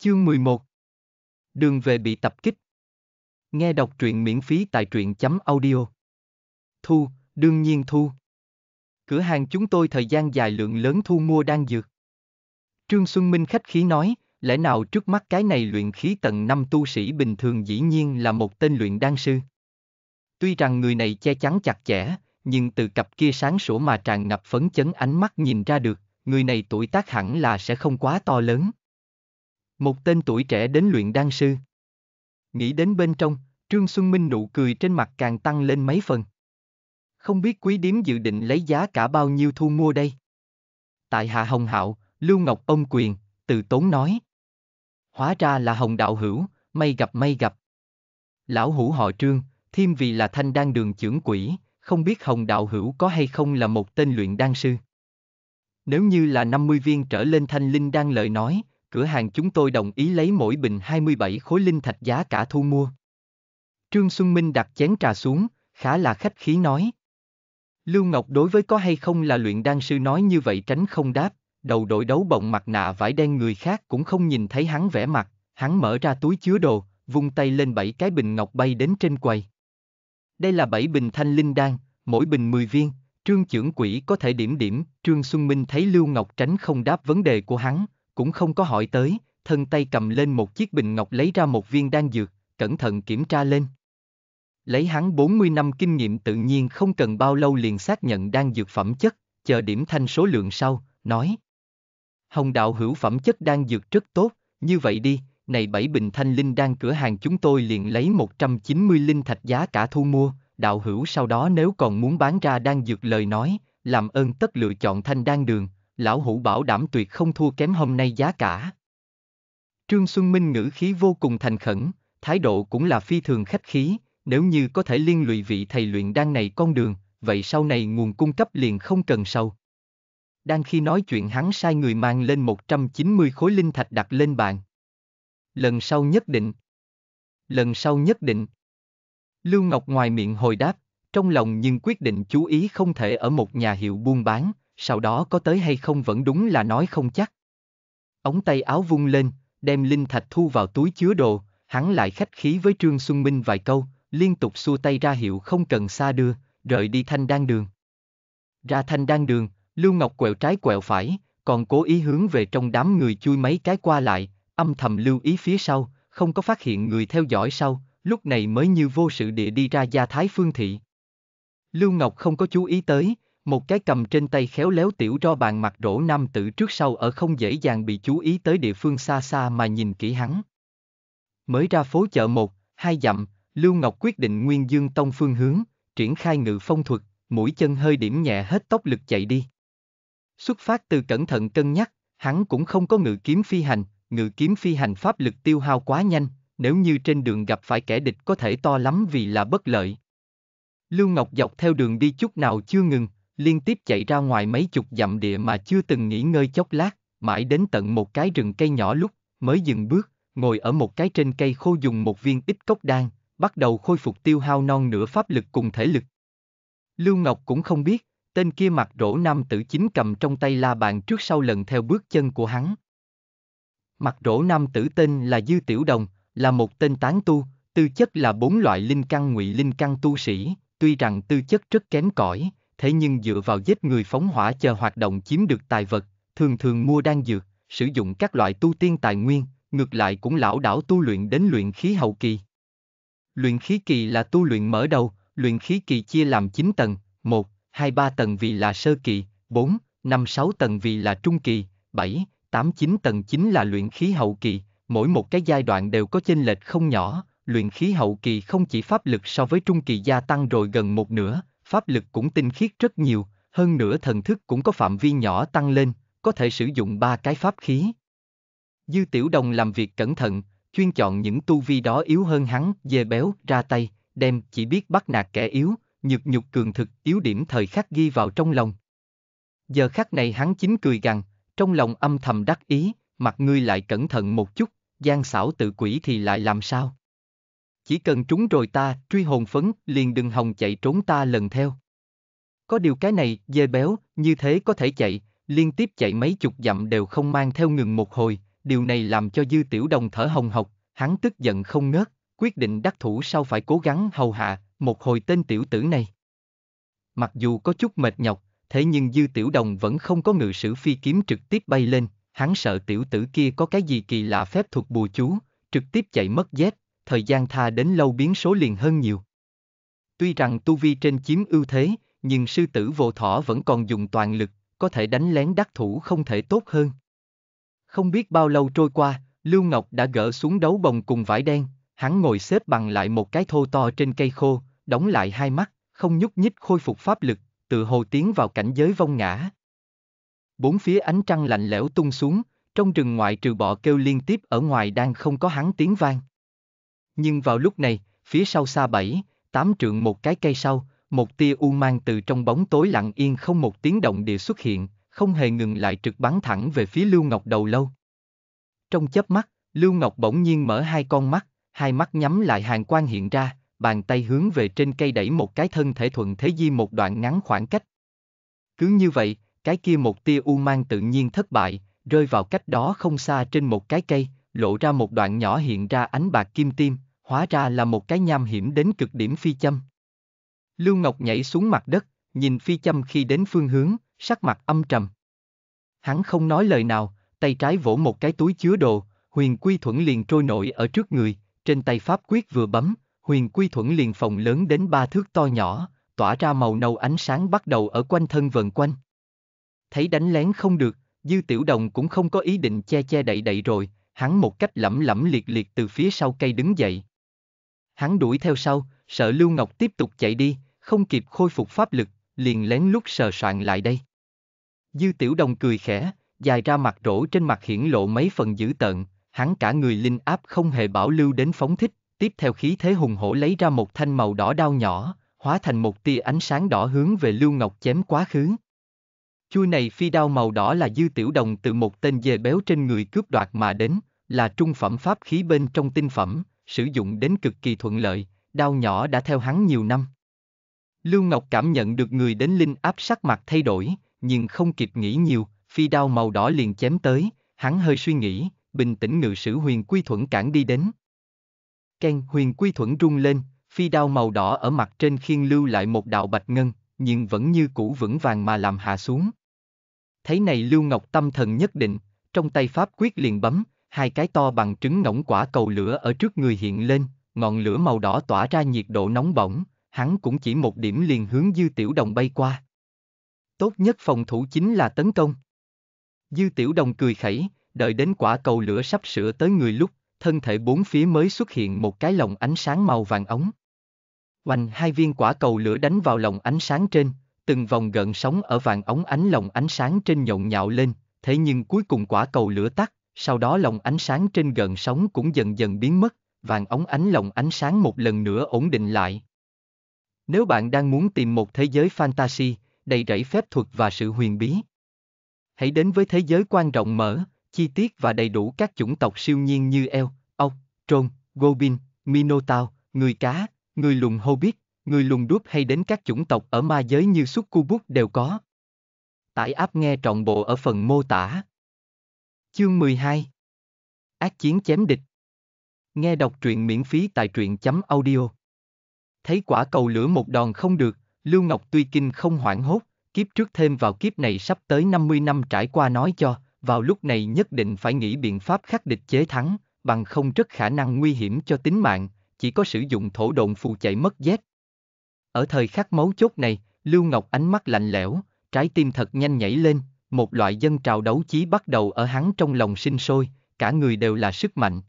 Chương 11 Đường về bị tập kích Nghe đọc truyện miễn phí tại truyện chấm audio Thu, đương nhiên thu Cửa hàng chúng tôi thời gian dài lượng lớn thu mua đang dược Trương Xuân Minh khách khí nói, lẽ nào trước mắt cái này luyện khí tầng năm tu sĩ bình thường dĩ nhiên là một tên luyện đan sư. Tuy rằng người này che chắn chặt chẽ, nhưng từ cặp kia sáng sủa mà tràn ngập phấn chấn ánh mắt nhìn ra được, người này tuổi tác hẳn là sẽ không quá to lớn. Một tên tuổi trẻ đến luyện đan sư. Nghĩ đến bên trong, Trương Xuân Minh nụ cười trên mặt càng tăng lên mấy phần. Không biết quý điếm dự định lấy giá cả bao nhiêu thu mua đây? Tại Hạ Hồng Hạo, Lưu Ngọc ông quyền, từ tốn nói. Hóa ra là Hồng Đạo Hữu, may gặp may gặp. Lão hủ họ Trương, thêm vì là thanh đan đường trưởng quỷ, không biết Hồng Đạo Hữu có hay không là một tên luyện đan sư. Nếu như là 50 viên trở lên thanh linh đan lợi nói, cửa hàng chúng tôi đồng ý lấy mỗi bình 27 khối linh thạch giá cả thu mua. Trương Xuân Minh đặt chén trà xuống, khá là khách khí nói. Lưu Ngọc đối với có hay không là luyện đan sư nói như vậy tránh không đáp, đầu đội đấu bồng mặt nạ vải đen người khác cũng không nhìn thấy hắn vẻ mặt, hắn mở ra túi chứa đồ, vung tay lên bảy cái bình ngọc bay đến trên quầy. Đây là bảy bình thanh linh đan, mỗi bình 10 viên, trương trưởng quỷ có thể điểm điểm, trương Xuân Minh thấy Lưu Ngọc tránh không đáp vấn đề của hắn, cũng không có hỏi tới, thân tay cầm lên một chiếc bình ngọc lấy ra một viên đan dược, cẩn thận kiểm tra lên. Lấy hắn 40 năm kinh nghiệm tự nhiên không cần bao lâu liền xác nhận đan dược phẩm chất, chờ điểm thanh số lượng sau, nói. Hồng đạo hữu phẩm chất đan dược rất tốt, như vậy đi, này bảy bình thanh linh đan cửa hàng chúng tôi liền lấy 190 linh thạch giá cả thu mua, đạo hữu sau đó nếu còn muốn bán ra đan dược lời nói, làm ơn tất lựa chọn thanh đan đường, lão hủ bảo đảm tuyệt không thua kém hôm nay giá cả. Trương Xuân Minh ngữ khí vô cùng thành khẩn, thái độ cũng là phi thường khách khí, nếu như có thể liên lụy vị thầy luyện đan này con đường, vậy sau này nguồn cung cấp liền không cần sâu. Đang khi nói chuyện hắn sai người mang lên 190 khối linh thạch đặt lên bàn. Lần sau nhất định. Lần sau nhất định. Lưu Ngọc ngoài miệng hồi đáp, trong lòng nhưng quyết định chú ý không thể ở một nhà hiệu buôn bán, sau đó có tới hay không vẫn đúng là nói không chắc. Ống tay áo vung lên, đem linh thạch thu vào túi chứa đồ, hắn lại khách khí với Trương Xuân Minh vài câu, liên tục xua tay ra hiệu không cần xa đưa, rời đi thanh đan đường. Ra thanh đan đường, Lưu Ngọc quẹo trái quẹo phải, còn cố ý hướng về trong đám người chui mấy cái qua lại, âm thầm lưu ý phía sau, không có phát hiện người theo dõi sau, lúc này mới như vô sự địa đi ra gia thái phương thị. Lưu Ngọc không có chú ý tới, một cái cầm trên tay khéo léo tiểu ro bàn mặt rỗ nam tử trước sau ở không dễ dàng bị chú ý tới địa phương xa xa mà nhìn kỹ hắn. Mới ra phố chợ một, hai dặm, Lưu Ngọc quyết định Nguyên Dương Tông phương hướng, triển khai ngự phong thuật, mũi chân hơi điểm nhẹ hết tốc lực chạy đi. Xuất phát từ cẩn thận cân nhắc, hắn cũng không có ngự kiếm phi hành, ngự kiếm phi hành pháp lực tiêu hao quá nhanh, nếu như trên đường gặp phải kẻ địch có thể to lắm vì là bất lợi. Lưu Ngọc dọc theo đường đi chút nào chưa ngừng, liên tiếp chạy ra ngoài mấy chục dặm địa mà chưa từng nghỉ ngơi chốc lát, mãi đến tận một cái rừng cây nhỏ lúc mới dừng bước, ngồi ở một cái trên cây khô dùng một viên ít cốc đan, bắt đầu khôi phục tiêu hao non nửa pháp lực cùng thể lực. Lưu Ngọc cũng không biết, tên kia mặt rỗ nam tử chính cầm trong tay la bàn trước sau lần theo bước chân của hắn. Mặt rỗ nam tử tên là Dư Tiểu Đồng, là một tên tán tu, tư chất là bốn loại linh căn ngụy linh căn tu sĩ, tuy rằng tư chất rất kém cỏi, thế nhưng dựa vào giết người phóng hỏa chờ hoạt động chiếm được tài vật, thường thường mua đan dược, sử dụng các loại tu tiên tài nguyên, ngược lại cũng lão đảo tu luyện đến luyện khí hậu kỳ. Luyện khí kỳ là tu luyện mở đầu, luyện khí kỳ chia làm 9 tầng, 1, 2, 3 tầng vì là sơ kỳ, 4, 5, 6 tầng vì là trung kỳ, 7, 8, 9 tầng chính là luyện khí hậu kỳ, mỗi một cái giai đoạn đều có chênh lệch không nhỏ, luyện khí hậu kỳ không chỉ pháp lực so với trung kỳ gia tăng rồi gần một nửa, pháp lực cũng tinh khiết rất nhiều, hơn nữa thần thức cũng có phạm vi nhỏ tăng lên, có thể sử dụng ba cái pháp khí. Dư Tiểu Đồng làm việc cẩn thận, chuyên chọn những tu vi đó yếu hơn hắn, dê béo, ra tay, đem chỉ biết bắt nạt kẻ yếu, nhược nhục cường thực, yếu điểm thời khắc ghi vào trong lòng. Giờ khắc này hắn chính cười gằn, trong lòng âm thầm đắc ý, mặt ngươi lại cẩn thận một chút, gian xảo tự quỷ thì lại làm sao? chỉ cần trúng rồi ta, truy hồn phấn, liền đừng hòng chạy trốn ta lần theo. Có điều cái này, dê béo, như thế có thể chạy, liên tiếp chạy mấy chục dặm đều không mang theo ngừng một hồi, điều này làm cho dư tiểu đồng thở hồng hộc, hắn tức giận không ngớt, quyết định đắc thủ sau phải cố gắng hầu hạ, một hồi tên tiểu tử này. Mặc dù có chút mệt nhọc, thế nhưng dư tiểu đồng vẫn không có ngự sử phi kiếm trực tiếp bay lên, hắn sợ tiểu tử kia có cái gì kỳ lạ phép thuật bùa chú, trực tiếp chạy mất dép, thời gian tha đến lâu biến số liền hơn nhiều. Tuy rằng tu vi trên chiếm ưu thế, nhưng sư tử vô thỏ vẫn còn dùng toàn lực, có thể đánh lén đắc thủ không thể tốt hơn. Không biết bao lâu trôi qua, Lưu Ngọc đã gỡ xuống đấu bồng cùng vải đen, hắn ngồi xếp bằng lại một cái thô to trên cây khô, đóng lại hai mắt, không nhúc nhích khôi phục pháp lực, tự hồ tiến vào cảnh giới vong ngã. Bốn phía ánh trăng lạnh lẽo tung xuống, trong rừng ngoại trừ bọ kêu liên tiếp ở ngoài đang không có hắn tiếng vang. Nhưng vào lúc này, phía sau xa bảy, tám trượng một cái cây sau, một tia u mang từ trong bóng tối lặng yên không một tiếng động địa xuất hiện, không hề ngừng lại trực bắn thẳng về phía Lưu Ngọc đầu lâu. Trong chớp mắt, Lưu Ngọc bỗng nhiên mở hai con mắt, hai mắt nhắm lại hàng quang hiện ra, bàn tay hướng về trên cây đẩy một cái thân thể thuận thế di một đoạn ngắn khoảng cách. Cứ như vậy, cái kia một tia u mang tự nhiên thất bại, rơi vào cách đó không xa trên một cái cây, lộ ra một đoạn nhỏ hiện ra ánh bạc kim tim, hóa ra là một cái nham hiểm đến cực điểm phi châm. Lưu Ngọc nhảy xuống mặt đất, nhìn phi châm khi đến phương hướng, sắc mặt âm trầm. Hắn không nói lời nào, tay trái vỗ một cái túi chứa đồ, huyền quy thuẫn liền trôi nổi ở trước người, trên tay pháp quyết vừa bấm, huyền quy thuẫn liền phòng lớn đến ba thước to nhỏ, tỏa ra màu nâu ánh sáng bắt đầu ở quanh thân vần quanh. Thấy đánh lén không được, dư tiểu đồng cũng không có ý định che che đậy đậy rồi, hắn một cách lẩm lẩm liệt liệt từ phía sau cây đứng dậy hắn đuổi theo sau, sợ Lưu Ngọc tiếp tục chạy đi, không kịp khôi phục pháp lực, liền lén lút sờ soạn lại đây. Dư Tiểu Đồng cười khẽ, dài ra mặt rỗ trên mặt hiển lộ mấy phần dữ tợn, hắn cả người linh áp không hề bảo lưu đến phóng thích, tiếp theo khí thế hùng hổ lấy ra một thanh màu đỏ đao nhỏ, hóa thành một tia ánh sáng đỏ hướng về Lưu Ngọc chém quá khứ. Chui này phi đao màu đỏ là dư tiểu đồng từ một tên dê béo trên người cướp đoạt mà đến, là trung phẩm pháp khí bên trong tinh phẩm, sử dụng đến cực kỳ thuận lợi, đau nhỏ đã theo hắn nhiều năm. Lưu Ngọc cảm nhận được người đến linh áp sắc mặt thay đổi, nhưng không kịp nghĩ nhiều, phi đao màu đỏ liền chém tới, hắn hơi suy nghĩ, bình tĩnh ngự sử huyền quy thuẫn cản đi đến. Ken huyền quy thuẫn rung lên, phi đao màu đỏ ở mặt trên khiên lưu lại một đạo bạch ngân, nhưng vẫn như cũ vững vàng mà làm hạ xuống. Thấy này Lưu Ngọc tâm thần nhất định, trong tay pháp quyết liền bấm, hai cái to bằng trứng ngỗng quả cầu lửa ở trước người hiện lên, ngọn lửa màu đỏ tỏa ra nhiệt độ nóng bỏng, hắn cũng chỉ một điểm liền hướng Dư Tiểu Đồng bay qua. Tốt nhất phòng thủ chính là tấn công. Dư Tiểu Đồng cười khẩy, đợi đến quả cầu lửa sắp sửa tới người lúc, thân thể bốn phía mới xuất hiện một cái lồng ánh sáng màu vàng ống. Oanh hai viên quả cầu lửa đánh vào lồng ánh sáng trên, từng vòng gợn sóng ở vàng ống ánh lồng ánh sáng trên nhộn nhạo lên, thế nhưng cuối cùng quả cầu lửa tắt, sau đó lồng ánh sáng trên gần sóng cũng dần dần biến mất, vàng ống ánh lồng ánh sáng một lần nữa ổn định lại. Nếu bạn đang muốn tìm một thế giới fantasy, đầy rẫy phép thuật và sự huyền bí, hãy đến với thế giới quan rộng mở, chi tiết và đầy đủ các chủng tộc siêu nhiên như eo, ốc, trôn, Goblin, minotaur, người cá, người lùn hobbit, người lùn đúc hay đến các chủng tộc ở ma giới như succubus đều có. Tải app nghe trọn bộ ở phần mô tả. Chương 12 Ác chiến chém địch Nghe đọc truyện miễn phí tại truyện.audio Chấm Thấy quả cầu lửa một đòn không được, Lưu Ngọc tuy kinh không hoảng hốt, kiếp trước thêm vào kiếp này sắp tới 50 năm trải qua nói cho, vào lúc này nhất định phải nghĩ biện pháp khắc địch chế thắng, bằng không rất khả năng nguy hiểm cho tính mạng, chỉ có sử dụng thổ độn phù chạy mất dép. Ở thời khắc mấu chốt này, Lưu Ngọc ánh mắt lạnh lẽo, trái tim thật nhanh nhảy lên, một loại dân trào đấu chí bắt đầu ở hắn trong lòng sinh sôi, cả người đều là sức mạnh.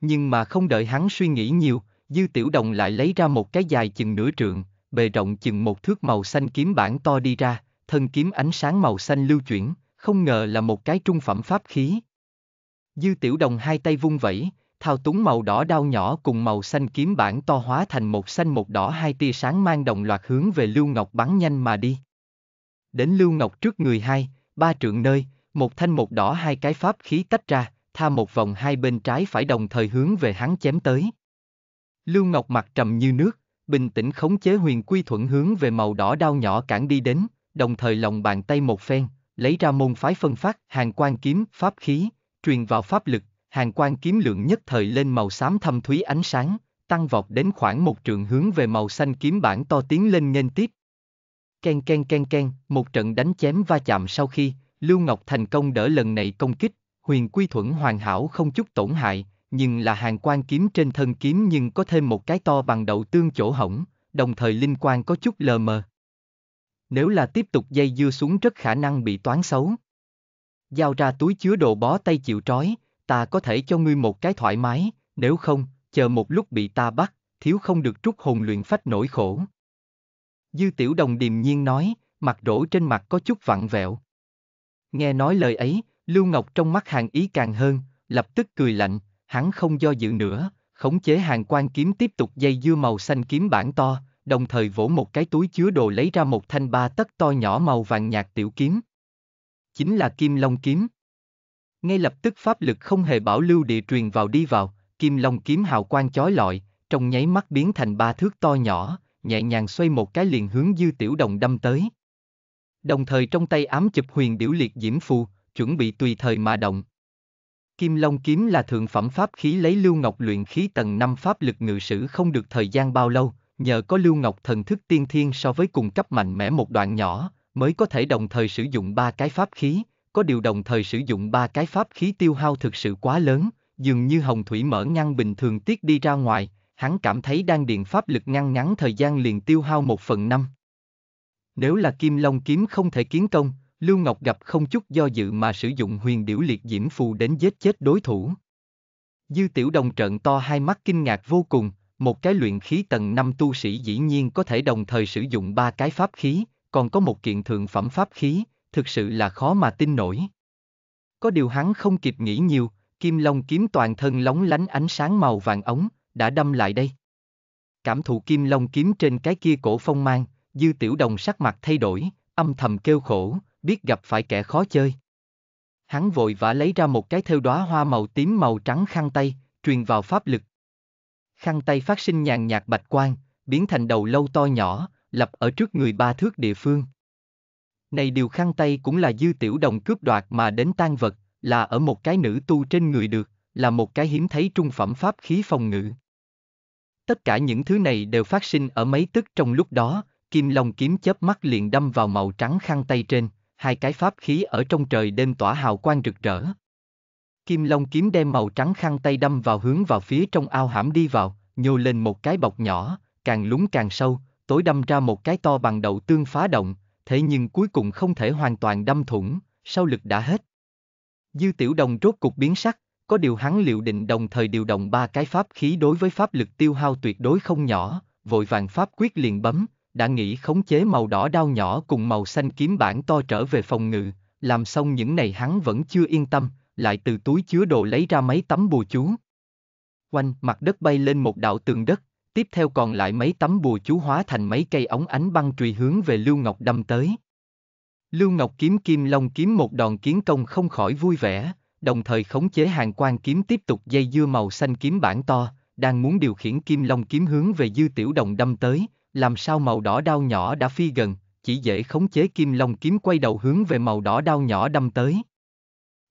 Nhưng mà không đợi hắn suy nghĩ nhiều, Dư Tiểu Đồng lại lấy ra một cái dài chừng nửa trượng, bề rộng chừng một thước màu xanh kiếm bản to đi ra, thân kiếm ánh sáng màu xanh lưu chuyển, không ngờ là một cái trung phẩm pháp khí. Dư Tiểu Đồng hai tay vung vẩy, thao túng màu đỏ đao nhỏ cùng màu xanh kiếm bản to hóa thành một xanh một đỏ hai tia sáng mang đồng loạt hướng về Lưu Ngọc bắn nhanh mà đi đến Lưu Ngọc trước người hai, ba trượng nơi, một thanh một đỏ hai cái pháp khí tách ra, tha một vòng hai bên trái phải đồng thời hướng về hắn chém tới. Lưu Ngọc mặt trầm như nước, bình tĩnh khống chế huyền quy thuận hướng về màu đỏ đao nhỏ cản đi đến, đồng thời lòng bàn tay một phen, lấy ra môn phái phân phát, hàng quan kiếm, pháp khí, truyền vào pháp lực, hàng quan kiếm lượng nhất thời lên màu xám thâm thúy ánh sáng, tăng vọt đến khoảng một trượng hướng về màu xanh kiếm bản to tiến lên nghênh tiếp keng keng keng keng, một trận đánh chém va chạm sau khi, Lưu Ngọc thành công đỡ lần này công kích, huyền quy thuẫn hoàn hảo không chút tổn hại, nhưng là hàng quan kiếm trên thân kiếm nhưng có thêm một cái to bằng đậu tương chỗ hỏng, đồng thời linh quan có chút lờ mờ. Nếu là tiếp tục dây dưa xuống rất khả năng bị toán xấu. Giao ra túi chứa đồ bó tay chịu trói, ta có thể cho ngươi một cái thoải mái, nếu không, chờ một lúc bị ta bắt, thiếu không được trút hồn luyện phách nổi khổ. Dư tiểu đồng điềm nhiên nói, mặt rỗ trên mặt có chút vặn vẹo. Nghe nói lời ấy, Lưu Ngọc trong mắt hàng ý càng hơn, lập tức cười lạnh, hắn không do dự nữa, khống chế hàng quan kiếm tiếp tục dây dưa màu xanh kiếm bản to, đồng thời vỗ một cái túi chứa đồ lấy ra một thanh ba tấc to nhỏ màu vàng nhạt tiểu kiếm. Chính là kim long kiếm. Ngay lập tức pháp lực không hề bảo lưu địa truyền vào đi vào, kim long kiếm hào quang chói lọi, trong nháy mắt biến thành ba thước to nhỏ, nhẹ nhàng xoay một cái liền hướng dư tiểu đồng đâm tới. Đồng thời trong tay ám chụp huyền biểu liệt diễm phù, chuẩn bị tùy thời mà động. Kim Long kiếm là thượng phẩm pháp khí lấy Lưu Ngọc luyện khí tầng 5 pháp lực ngự sử không được thời gian bao lâu, nhờ có Lưu Ngọc thần thức tiên thiên so với cùng cấp mạnh mẽ một đoạn nhỏ, mới có thể đồng thời sử dụng ba cái pháp khí, có điều đồng thời sử dụng ba cái pháp khí tiêu hao thực sự quá lớn, dường như hồng thủy mở ngăn bình thường tiết đi ra ngoài, hắn cảm thấy đang điện pháp lực ngăn ngắn thời gian liền tiêu hao một phần năm. Nếu là kim long kiếm không thể kiến công, Lưu Ngọc gặp không chút do dự mà sử dụng huyền điểu liệt diễm phù đến giết chết đối thủ. Dư tiểu đồng trợn to hai mắt kinh ngạc vô cùng, một cái luyện khí tầng năm tu sĩ dĩ nhiên có thể đồng thời sử dụng ba cái pháp khí, còn có một kiện thượng phẩm pháp khí, thực sự là khó mà tin nổi. Có điều hắn không kịp nghĩ nhiều, kim long kiếm toàn thân lóng lánh ánh sáng màu vàng ống, đã đâm lại đây. Cảm thụ kim long kiếm trên cái kia cổ phong mang, dư tiểu đồng sắc mặt thay đổi, âm thầm kêu khổ, biết gặp phải kẻ khó chơi. Hắn vội vã lấy ra một cái thêu đóa hoa màu tím màu trắng khăn tay, truyền vào pháp lực. Khăn tay phát sinh nhàn nhạt bạch quang, biến thành đầu lâu to nhỏ, lập ở trước người ba thước địa phương. Này điều khăn tay cũng là dư tiểu đồng cướp đoạt mà đến tan vật, là ở một cái nữ tu trên người được, là một cái hiếm thấy trung phẩm pháp khí phòng ngự. Tất cả những thứ này đều phát sinh ở mấy tức trong lúc đó, kim long kiếm chớp mắt liền đâm vào màu trắng khăn tay trên, hai cái pháp khí ở trong trời đêm tỏa hào quang rực rỡ. Kim long kiếm đem màu trắng khăn tay đâm vào hướng vào phía trong ao hãm đi vào, nhô lên một cái bọc nhỏ, càng lúng càng sâu, tối đâm ra một cái to bằng đầu tương phá động, thế nhưng cuối cùng không thể hoàn toàn đâm thủng, sau lực đã hết. Dư tiểu đồng rốt cục biến sắc, có điều hắn liệu định đồng thời điều động ba cái pháp khí đối với pháp lực tiêu hao tuyệt đối không nhỏ, vội vàng pháp quyết liền bấm, đã nghĩ khống chế màu đỏ đao nhỏ cùng màu xanh kiếm bản to trở về phòng ngự, làm xong những này hắn vẫn chưa yên tâm, lại từ túi chứa đồ lấy ra mấy tấm bùa chú. Quanh mặt đất bay lên một đạo tường đất, tiếp theo còn lại mấy tấm bùa chú hóa thành mấy cây ống ánh băng trùy hướng về Lưu Ngọc đâm tới. Lưu Ngọc kiếm kim long kiếm một đòn kiến công không khỏi vui vẻ, đồng thời khống chế hàng quan kiếm tiếp tục dây dưa màu xanh kiếm bản to, đang muốn điều khiển kim long kiếm hướng về dư tiểu đồng đâm tới, làm sao màu đỏ đao nhỏ đã phi gần, chỉ dễ khống chế kim long kiếm quay đầu hướng về màu đỏ đao nhỏ đâm tới.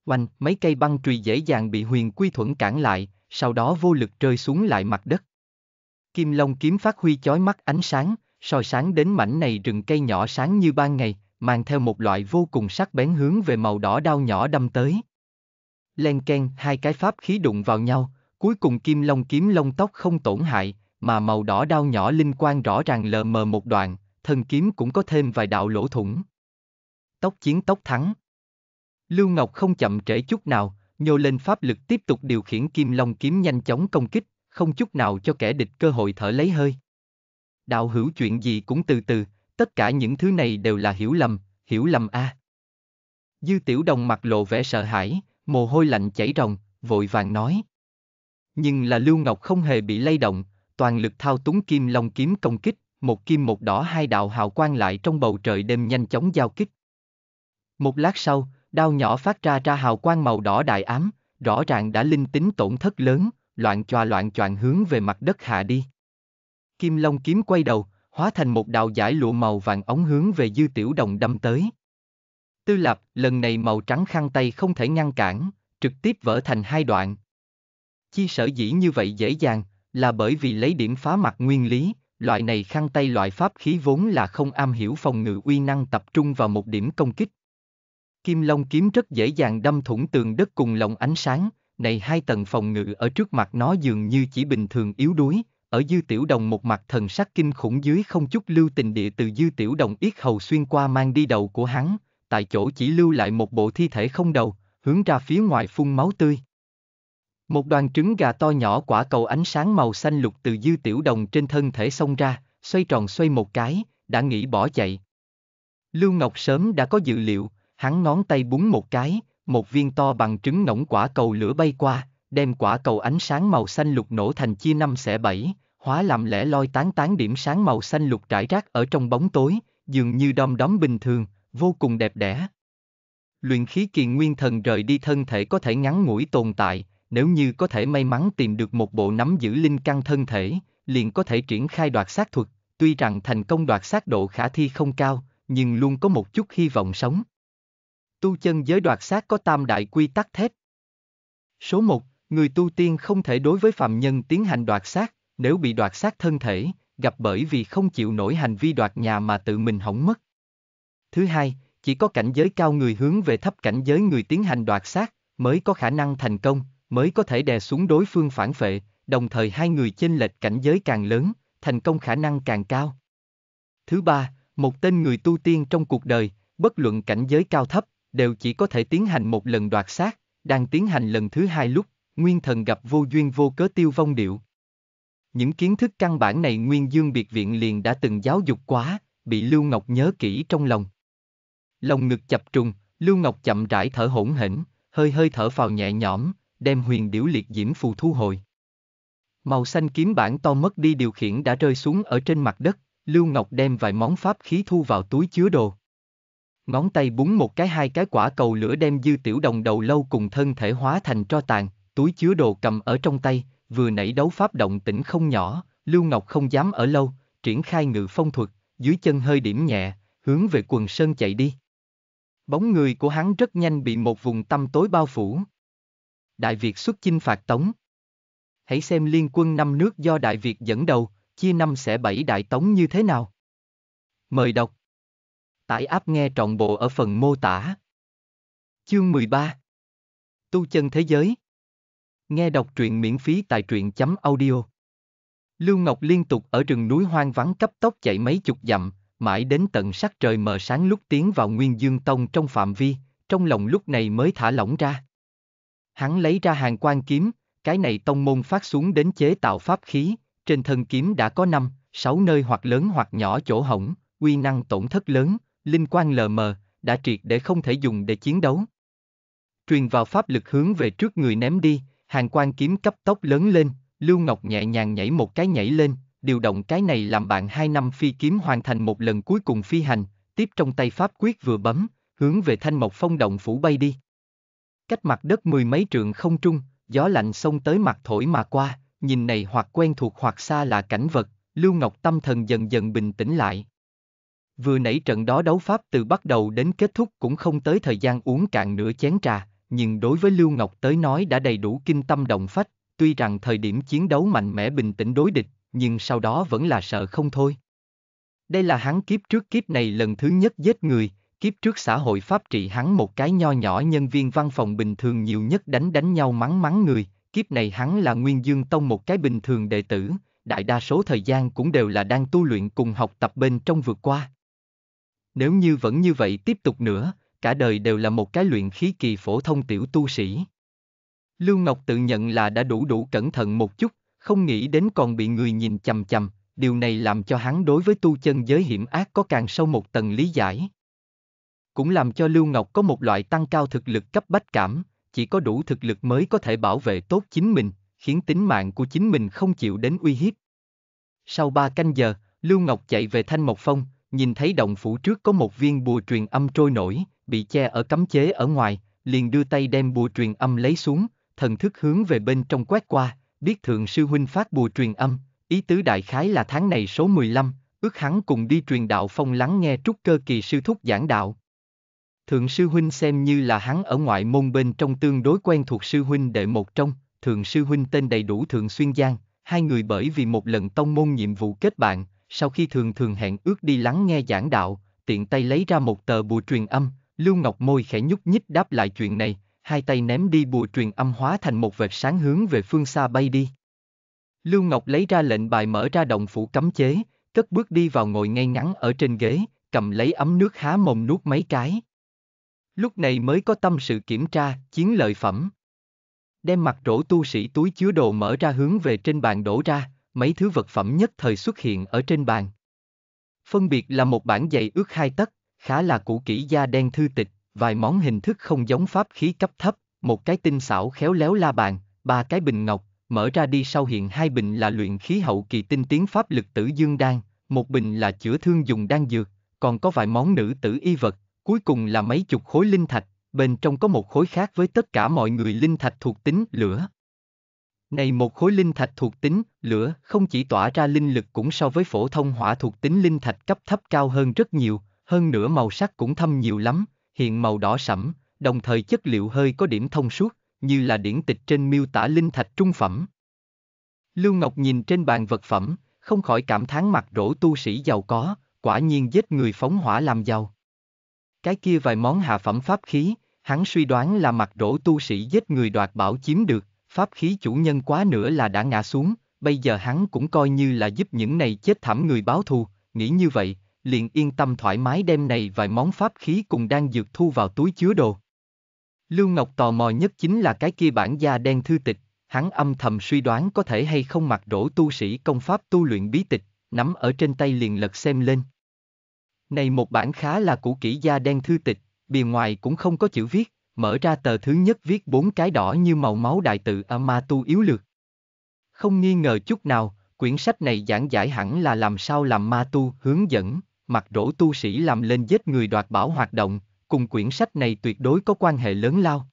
Oanh, mấy cây băng chùy dễ dàng bị huyền quy thuẫn cản lại, sau đó vô lực rơi xuống lại mặt đất. Kim long kiếm phát huy chói mắt ánh sáng, soi sáng đến mảnh này rừng cây nhỏ sáng như ban ngày, mang theo một loại vô cùng sắc bén hướng về màu đỏ đao nhỏ đâm tới len ken hai cái pháp khí đụng vào nhau, cuối cùng kim long kiếm lông tóc không tổn hại, mà màu đỏ đao nhỏ linh quang rõ ràng lờ mờ một đoạn, thân kiếm cũng có thêm vài đạo lỗ thủng. Tóc chiến tóc thắng. Lưu Ngọc không chậm trễ chút nào, nhô lên pháp lực tiếp tục điều khiển kim long kiếm nhanh chóng công kích, không chút nào cho kẻ địch cơ hội thở lấy hơi. Đạo hữu chuyện gì cũng từ từ, tất cả những thứ này đều là hiểu lầm, hiểu lầm a. À. Dư tiểu đồng mặt lộ vẻ sợ hãi, mồ hôi lạnh chảy ròng, vội vàng nói. Nhưng là Lưu Ngọc không hề bị lay động, toàn lực thao túng kim long kiếm công kích, một kim một đỏ hai đạo hào quang lại trong bầu trời đêm nhanh chóng giao kích. Một lát sau, đao nhỏ phát ra ra hào quang màu đỏ đại ám, rõ ràng đã linh tính tổn thất lớn, loạn choa loạn choạng hướng về mặt đất hạ đi. Kim Long kiếm quay đầu, hóa thành một đạo giải lụa màu vàng ống hướng về Dư Tiểu Đồng đâm tới. Tư Lạp, lần này màu trắng khăn tay không thể ngăn cản, trực tiếp vỡ thành hai đoạn. Chi sở dĩ như vậy dễ dàng, là bởi vì lấy điểm phá mặt nguyên lý, loại này khăn tay loại pháp khí vốn là không am hiểu phòng ngự uy năng tập trung vào một điểm công kích. Kim Long kiếm rất dễ dàng đâm thủng tường đất cùng lồng ánh sáng, này hai tầng phòng ngự ở trước mặt nó dường như chỉ bình thường yếu đuối, ở dư tiểu đồng một mặt thần sắc kinh khủng dưới không chút lưu tình địa từ dư tiểu đồng yết hầu xuyên qua mang đi đầu của hắn, tại chỗ chỉ lưu lại một bộ thi thể không đầu, hướng ra phía ngoài phun máu tươi. Một đoàn trứng gà to nhỏ quả cầu ánh sáng màu xanh lục từ dư tiểu đồng trên thân thể xông ra, xoay tròn xoay một cái, đã nghĩ bỏ chạy. Lưu Ngọc sớm đã có dự liệu, hắn ngón tay búng một cái, một viên to bằng trứng ngỗng quả cầu lửa bay qua, đem quả cầu ánh sáng màu xanh lục nổ thành chia năm xẻ bảy, hóa làm lẻ loi tán tán điểm sáng màu xanh lục trải rác ở trong bóng tối, dường như đom đóm bình thường, vô cùng đẹp đẽ. Luyện khí kỳ nguyên thần rời đi thân thể có thể ngắn ngủi tồn tại, nếu như có thể may mắn tìm được một bộ nắm giữ linh căn thân thể, liền có thể triển khai đoạt xác thuật, tuy rằng thành công đoạt xác độ khả thi không cao, nhưng luôn có một chút hy vọng sống. Tu chân giới đoạt xác có tam đại quy tắc thép. Số 1, người tu tiên không thể đối với phạm nhân tiến hành đoạt xác, nếu bị đoạt xác thân thể, gặp bởi vì không chịu nổi hành vi đoạt nhà mà tự mình hỏng mất, Thứ hai, chỉ có cảnh giới cao người hướng về thấp cảnh giới người tiến hành đoạt sát, mới có khả năng thành công, mới có thể đè xuống đối phương phản phệ, đồng thời hai người chênh lệch cảnh giới càng lớn, thành công khả năng càng cao. Thứ ba, một tên người tu tiên trong cuộc đời, bất luận cảnh giới cao thấp, đều chỉ có thể tiến hành một lần đoạt sát, đang tiến hành lần thứ hai lúc, nguyên thần gặp vô duyên vô cớ tiêu vong điệu. Những kiến thức căn bản này Nguyên Dương Biệt Viện liền đã từng giáo dục quá, bị Lưu Ngọc nhớ kỹ trong lòng lồng ngực chập trùng, Lưu Ngọc chậm rãi thở hổn hển, hơi hơi thở vào nhẹ nhõm, đem huyền điểu liệt diễm phù thu hồi. Màu xanh kiếm bản to mất đi điều khiển đã rơi xuống ở trên mặt đất, Lưu Ngọc đem vài món pháp khí thu vào túi chứa đồ. Ngón tay búng một cái hai cái quả cầu lửa đem dư tiểu đồng đầu lâu cùng thân thể hóa thành tro tàn, túi chứa đồ cầm ở trong tay, vừa nảy đấu pháp động tĩnh không nhỏ, Lưu Ngọc không dám ở lâu, triển khai ngự phong thuật, dưới chân hơi điểm nhẹ, hướng về quần sơn chạy đi. Bóng người của hắn rất nhanh bị một vùng tâm tối bao phủ. Đại Việt xuất chinh phạt Tống. Hãy xem liên quân năm nước do Đại Việt dẫn đầu, chia năm sẽ bảy Đại Tống như thế nào. Mời đọc. Tải áp nghe trọn bộ ở phần mô tả. Chương 13 Tu chân thế giới Nghe đọc truyện miễn phí tại truyện chấm audio. Lưu Ngọc liên tục ở rừng núi hoang vắng cấp tốc chạy mấy chục dặm, mãi đến tận sắc trời mờ sáng lúc tiến vào Nguyên Dương Tông trong phạm vi, trong lòng lúc này mới thả lỏng ra. Hắn lấy ra hàng quan kiếm, cái này tông môn phát xuống đến chế tạo pháp khí, trên thân kiếm đã có năm, sáu nơi hoặc lớn hoặc nhỏ chỗ hỏng, quy năng tổn thất lớn, linh quan lờ mờ, đã triệt để không thể dùng để chiến đấu. Truyền vào pháp lực hướng về trước người ném đi, hàng quan kiếm cấp tốc lớn lên, Lưu Ngọc nhẹ nhàng nhảy một cái nhảy lên, điều động cái này làm bạn hai năm phi kiếm hoàn thành một lần cuối cùng phi hành, tiếp trong tay pháp quyết vừa bấm, hướng về thanh mộc phong động phủ bay đi. Cách mặt đất mười mấy trượng không trung, gió lạnh xông tới mặt thổi mà qua, nhìn này hoặc quen thuộc hoặc xa là cảnh vật, Lưu Ngọc tâm thần dần dần bình tĩnh lại. Vừa nãy trận đó đấu pháp từ bắt đầu đến kết thúc cũng không tới thời gian uống cạn nửa chén trà, nhưng đối với Lưu Ngọc tới nói đã đầy đủ kinh tâm động phách, tuy rằng thời điểm chiến đấu mạnh mẽ bình tĩnh đối địch, nhưng sau đó vẫn là sợ không thôi. Đây là hắn kiếp trước kiếp này lần thứ nhất giết người, kiếp trước xã hội pháp trị hắn một cái nho nhỏ nhân viên văn phòng bình thường nhiều nhất đánh đánh nhau mắng mắng người, kiếp này hắn là Nguyên Dương Tông một cái bình thường đệ tử, đại đa số thời gian cũng đều là đang tu luyện cùng học tập bên trong vượt qua. Nếu như vẫn như vậy tiếp tục nữa, cả đời đều là một cái luyện khí kỳ phổ thông tiểu tu sĩ. Lưu Ngọc tự nhận là đã đủ đủ cẩn thận một chút, không nghĩ đến còn bị người nhìn chằm chằm, điều này làm cho hắn đối với tu chân giới hiểm ác có càng sâu một tầng lý giải. Cũng làm cho Lưu Ngọc có một loại tăng cao thực lực cấp bách cảm, chỉ có đủ thực lực mới có thể bảo vệ tốt chính mình, khiến tính mạng của chính mình không chịu đến uy hiếp. Sau ba canh giờ, Lưu Ngọc chạy về Thanh Mộc Phong, nhìn thấy động phủ trước có một viên bùa truyền âm trôi nổi, bị che ở cấm chế ở ngoài, liền đưa tay đem bùa truyền âm lấy xuống, thần thức hướng về bên trong quét qua, biết thượng sư huynh phát bùa truyền âm, ý tứ đại khái là tháng này số 15, ước hắn cùng đi truyền đạo phong lắng nghe trúc cơ kỳ sư thúc giảng đạo. Thượng sư huynh xem như là hắn ở ngoại môn bên trong tương đối quen thuộc sư huynh đệ một trong, thượng sư huynh tên đầy đủ thượng xuyên giang, hai người bởi vì một lần tông môn nhiệm vụ kết bạn, sau khi thường thường hẹn ước đi lắng nghe giảng đạo, tiện tay lấy ra một tờ bùa truyền âm, Lưu Ngọc Môi khẽ nhúc nhích đáp lại chuyện này, hai tay ném đi bùa truyền âm hóa thành một vệt sáng hướng về phương xa bay đi. Lưu Ngọc lấy ra lệnh bài mở ra động phủ cấm chế, cất bước đi vào ngồi ngay ngắn ở trên ghế, cầm lấy ấm nước há mồm nuốt mấy cái. Lúc này mới có tâm sự kiểm tra, chiến lợi phẩm. Đem mặt rổ tu sĩ túi chứa đồ mở ra hướng về trên bàn đổ ra, mấy thứ vật phẩm nhất thời xuất hiện ở trên bàn. Phân biệt là một bản dày ước hai tấc, khá là cũ kỹ da đen thư tịch, vài món hình thức không giống pháp khí cấp thấp, một cái tinh xảo khéo léo la bàn, ba cái bình ngọc, mở ra đi sau hiện hai bình là luyện khí hậu kỳ tinh tiến pháp lực tử dương đan, một bình là chữa thương dùng đan dược, còn có vài món nữ tử y vật, cuối cùng là mấy chục khối linh thạch, bên trong có một khối khác với tất cả mọi người linh thạch thuộc tính lửa. Này một khối linh thạch thuộc tính, lửa không chỉ tỏa ra linh lực cũng so với phổ thông hỏa thuộc tính linh thạch cấp thấp cao hơn rất nhiều, hơn nữa màu sắc cũng thâm nhiều lắm, hiện màu đỏ sẫm, đồng thời chất liệu hơi có điểm thông suốt, như là điển tịch trên miêu tả linh thạch trung phẩm. Lưu Ngọc nhìn trên bàn vật phẩm, không khỏi cảm thán mặt rỗ tu sĩ giàu có, quả nhiên giết người phóng hỏa làm giàu. Cái kia vài món hạ phẩm pháp khí, hắn suy đoán là mặt rỗ tu sĩ giết người đoạt bảo chiếm được, pháp khí chủ nhân quá nữa là đã ngã xuống, bây giờ hắn cũng coi như là giúp những này chết thảm người báo thù, nghĩ như vậy, liền yên tâm thoải mái đem này vài món pháp khí cùng đang dược thu vào túi chứa đồ. Lưu Ngọc tò mò nhất chính là cái kia bản da đen thư tịch, hắn âm thầm suy đoán có thể hay không mặc đổ tu sĩ công pháp tu luyện bí tịch, nắm ở trên tay liền lật xem lên. Này một bản khá là cũ kỹ da đen thư tịch, bìa ngoài cũng không có chữ viết, mở ra tờ thứ nhất viết bốn cái đỏ như màu máu đại tự Ama tu yếu lược. Không nghi ngờ chút nào, quyển sách này giảng giải hẳn là làm sao làm ma tu hướng dẫn, mặc rỗ tu sĩ làm lên giết người đoạt bảo hoạt động, cùng quyển sách này tuyệt đối có quan hệ lớn lao.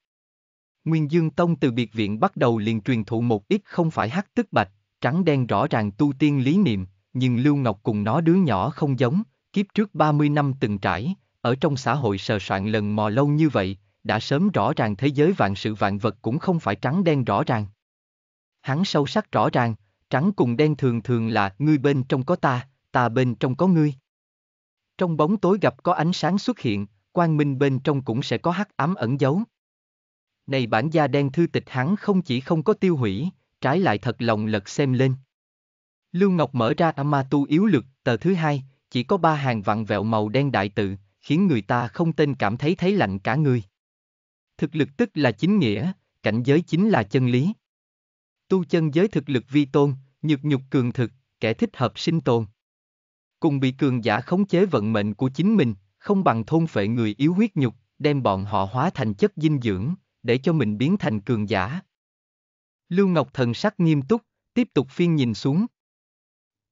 Nguyên Dương Tông từ biệt viện bắt đầu liền truyền thụ một ít không phải hắc tức bạch, trắng đen rõ ràng tu tiên lý niệm, nhưng Lưu Ngọc cùng nó đứa nhỏ không giống, kiếp trước 30 năm từng trải, ở trong xã hội sờ soạn lần mò lâu như vậy, đã sớm rõ ràng thế giới vạn sự vạn vật cũng không phải trắng đen rõ ràng. Hắn sâu sắc rõ ràng, trắng cùng đen thường thường là ngươi bên trong có ta, ta bên trong có ngươi. Trong bóng tối gặp có ánh sáng xuất hiện, quang minh bên trong cũng sẽ có hắc ám ẩn giấu. Này bản gia đen thư tịch hắn không chỉ không có tiêu hủy, trái lại thật lòng lật xem lên. Lưu Ngọc mở ra ma tu yếu lực, tờ thứ hai, chỉ có ba hàng vặn vẹo màu đen đại tự, khiến người ta không tên cảm thấy thấy lạnh cả người. Thực lực tức là chính nghĩa, cảnh giới chính là chân lý. Tu chân giới thực lực vi tôn, nhược nhục cường thực, kẻ thích hợp sinh tồn. Cùng bị cường giả khống chế vận mệnh của chính mình, không bằng thôn phệ người yếu huyết nhục, đem bọn họ hóa thành chất dinh dưỡng, để cho mình biến thành cường giả. Lưu Ngọc thần sắc nghiêm túc, tiếp tục phiên nhìn xuống.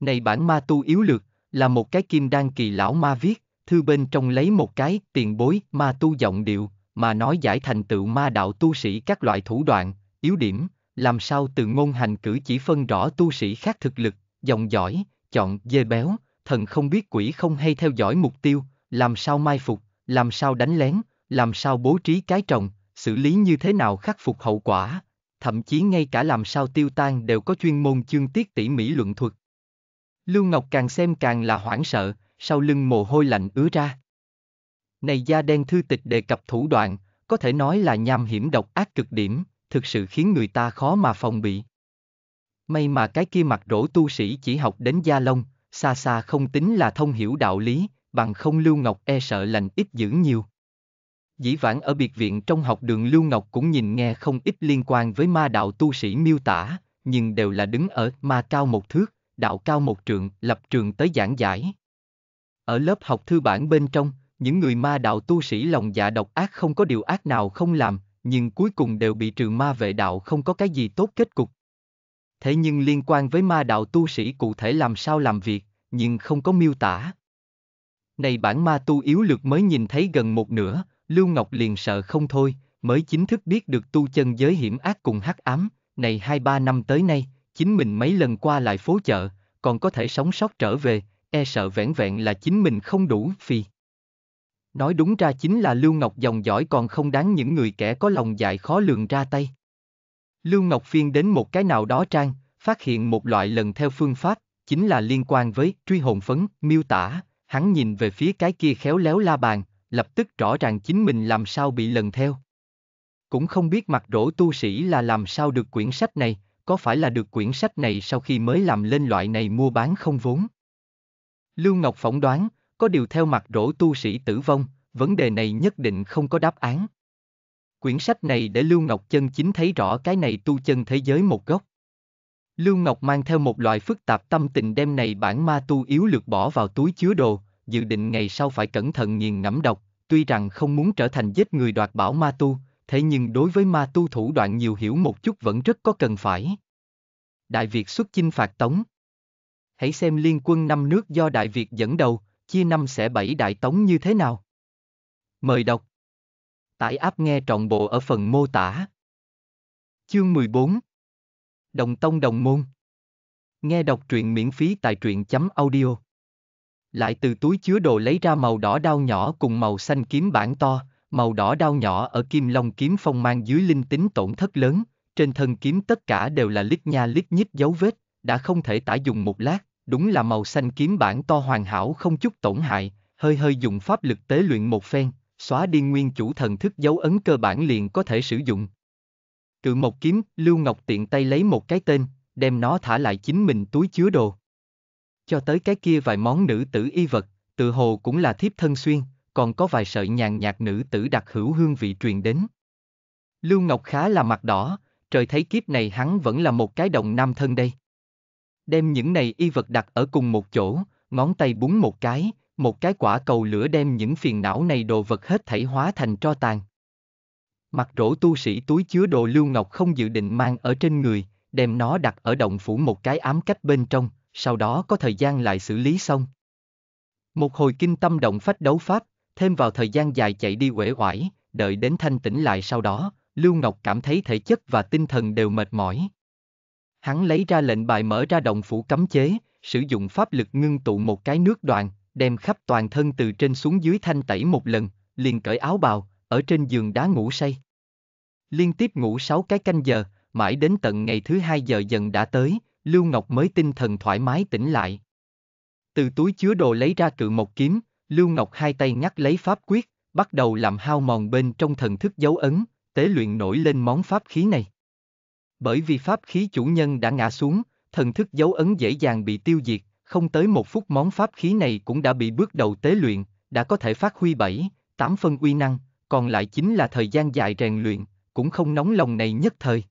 Này bản ma tu yếu lược, là một cái kim đan kỳ lão ma viết, thư bên trong lấy một cái tiền bối ma tu giọng điệu, mà nói giải thành tựu ma đạo tu sĩ các loại thủ đoạn, yếu điểm, làm sao từ ngôn hành cử chỉ phân rõ tu sĩ khác thực lực, dòng giỏi, chọn dê béo, thần không biết quỷ không hay theo dõi mục tiêu, làm sao mai phục, làm sao đánh lén, làm sao bố trí cái trồng, xử lý như thế nào khắc phục hậu quả, thậm chí ngay cả làm sao tiêu tan đều có chuyên môn chương tiết tỉ mỉ luận thuật. Lưu Ngọc càng xem càng là hoảng sợ, sau lưng mồ hôi lạnh ứa ra. Này da đen thư tịch đề cập thủ đoạn, có thể nói là nham hiểm độc ác cực điểm, thực sự khiến người ta khó mà phòng bị. May mà cái kia mặt rỗ tu sĩ chỉ học đến gia lông, xa xa không tính là thông hiểu đạo lý, bằng không Lưu Ngọc e sợ lành ít dữ nhiều. Dĩ vãng ở biệt viện trong học đường Lưu Ngọc cũng nhìn nghe không ít liên quan với ma đạo tu sĩ miêu tả, nhưng đều là đứng ở ma cao một thước, đạo cao một trượng, lập trường tới giảng giải. Ở lớp học thư bản bên trong, những người ma đạo tu sĩ lòng dạ độc ác không có điều ác nào không làm, nhưng cuối cùng đều bị trừ ma vệ đạo không có cái gì tốt kết cục thế nhưng liên quan với ma đạo tu sĩ cụ thể làm sao làm việc, nhưng không có miêu tả. Này bản ma tu yếu lược mới nhìn thấy gần một nửa, Lưu Ngọc liền sợ không thôi, mới chính thức biết được tu chân giới hiểm ác cùng hắc ám, này hai ba năm tới nay, chính mình mấy lần qua lại phố chợ, còn có thể sống sót trở về, e sợ vẻn vẹn là chính mình không đủ phi. Nói đúng ra chính là Lưu Ngọc dòng giỏi còn không đáng những người kẻ có lòng dại khó lường ra tay. Lưu Ngọc Phiên đến một cái nào đó trang, phát hiện một loại lần theo phương pháp, chính là liên quan với truy hồn phấn, miêu tả, hắn nhìn về phía cái kia khéo léo la bàn, lập tức rõ ràng chính mình làm sao bị lần theo. Cũng không biết mặt rỗ tu sĩ là làm sao được quyển sách này, có phải là được quyển sách này sau khi mới làm lên loại này mua bán không vốn. Lưu Ngọc phỏng đoán, có điều theo mặt rỗ tu sĩ tử vong, vấn đề này nhất định không có đáp án. Quyển sách này để Lưu Ngọc chân chính thấy rõ cái này tu chân thế giới một góc. Lưu Ngọc mang theo một loại phức tạp tâm tình đem này bản ma tu yếu lược bỏ vào túi chứa đồ, dự định ngày sau phải cẩn thận nghiền ngẫm đọc, tuy rằng không muốn trở thành giết người đoạt bảo ma tu, thế nhưng đối với ma tu thủ đoạn nhiều hiểu một chút vẫn rất có cần phải. Đại Việt xuất chinh phạt Tống Hãy xem liên quân năm nước do Đại Việt dẫn đầu, chia năm sẽ bảy Đại Tống như thế nào. Mời đọc Tải app nghe trọn bộ ở phần mô tả. Chương 14 Đồng Tông Đồng Môn Nghe đọc truyện miễn phí tại truyện chấm audio. Lại từ túi chứa đồ lấy ra màu đỏ đao nhỏ cùng màu xanh kiếm bản to, màu đỏ đao nhỏ ở kim long kiếm phong mang dưới linh tính tổn thất lớn, trên thân kiếm tất cả đều là lít nha lít nhít dấu vết, đã không thể tả dùng một lát, đúng là màu xanh kiếm bản to hoàn hảo không chút tổn hại, hơi hơi dùng pháp lực tế luyện một phen, xóa đi nguyên chủ thần thức dấu ấn cơ bản liền có thể sử dụng. Cự một kiếm, Lưu Ngọc tiện tay lấy một cái tên, đem nó thả lại chính mình túi chứa đồ. Cho tới cái kia vài món nữ tử y vật, tự hồ cũng là thiếp thân xuyên, còn có vài sợi nhàn nhạt nữ tử đặc hữu hương vị truyền đến. Lưu Ngọc khá là mặt đỏ, trời thấy kiếp này hắn vẫn là một cái đồng nam thân đây. Đem những này y vật đặt ở cùng một chỗ, ngón tay búng một cái, một cái quả cầu lửa đem những phiền não này đồ vật hết thảy hóa thành tro tàn. Mặt rỗ tu sĩ túi chứa đồ lưu ngọc không dự định mang ở trên người, đem nó đặt ở động phủ một cái ám cách bên trong, sau đó có thời gian lại xử lý xong. Một hồi kinh tâm động phách đấu pháp, thêm vào thời gian dài chạy đi uể oải, đợi đến thanh tĩnh lại sau đó, Lưu Ngọc cảm thấy thể chất và tinh thần đều mệt mỏi. Hắn lấy ra lệnh bài mở ra động phủ cấm chế, sử dụng pháp lực ngưng tụ một cái nước đoạn, đem khắp toàn thân từ trên xuống dưới thanh tẩy một lần, liền cởi áo bào, ở trên giường đá ngủ say. Liên tiếp ngủ 6 cái canh giờ, mãi đến tận ngày thứ hai giờ dần đã tới, Lưu Ngọc mới tinh thần thoải mái tỉnh lại. Từ túi chứa đồ lấy ra cự một kiếm, Lưu Ngọc hai tay ngắt lấy pháp quyết, bắt đầu làm hao mòn bên trong thần thức dấu ấn, tế luyện nổi lên món pháp khí này. Bởi vì pháp khí chủ nhân đã ngã xuống, thần thức dấu ấn dễ dàng bị tiêu diệt, không tới một phút món pháp khí này cũng đã bị bước đầu tế luyện, đã có thể phát huy bảy, tám phân uy năng, còn lại chính là thời gian dài rèn luyện, cũng không nóng lòng này nhất thời.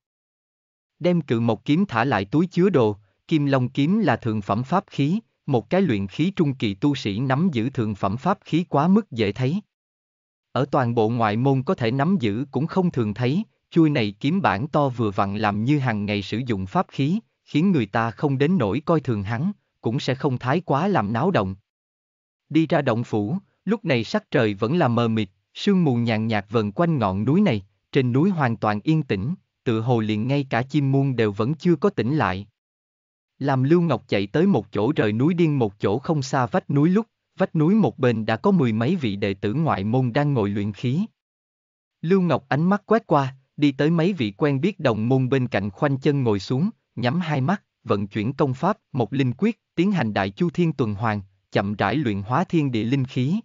Đem cự một kiếm thả lại túi chứa đồ, kim long kiếm là thượng phẩm pháp khí, một cái luyện khí trung kỳ tu sĩ nắm giữ thượng phẩm pháp khí quá mức dễ thấy. Ở toàn bộ ngoại môn có thể nắm giữ cũng không thường thấy, chui này kiếm bản to vừa vặn làm như hàng ngày sử dụng pháp khí, khiến người ta không đến nỗi coi thường hắn, cũng sẽ không thái quá làm náo động. Đi ra động phủ, lúc này sắc trời vẫn là mờ mịt, sương mù nhàn nhạt vần quanh ngọn núi này, trên núi hoàn toàn yên tĩnh, tự hồ liền ngay cả chim muôn đều vẫn chưa có tỉnh lại. Làm Lưu Ngọc chạy tới một chỗ rời núi điên một chỗ không xa vách núi lúc, vách núi một bên đã có mười mấy vị đệ tử ngoại môn đang ngồi luyện khí. Lưu Ngọc ánh mắt quét qua, đi tới mấy vị quen biết đồng môn bên cạnh khoanh chân ngồi xuống, nhắm hai mắt, vận chuyển công pháp, một linh quyết, tiến hành đại chu thiên tuần hoàn, chậm rãi luyện hóa thiên địa linh khí.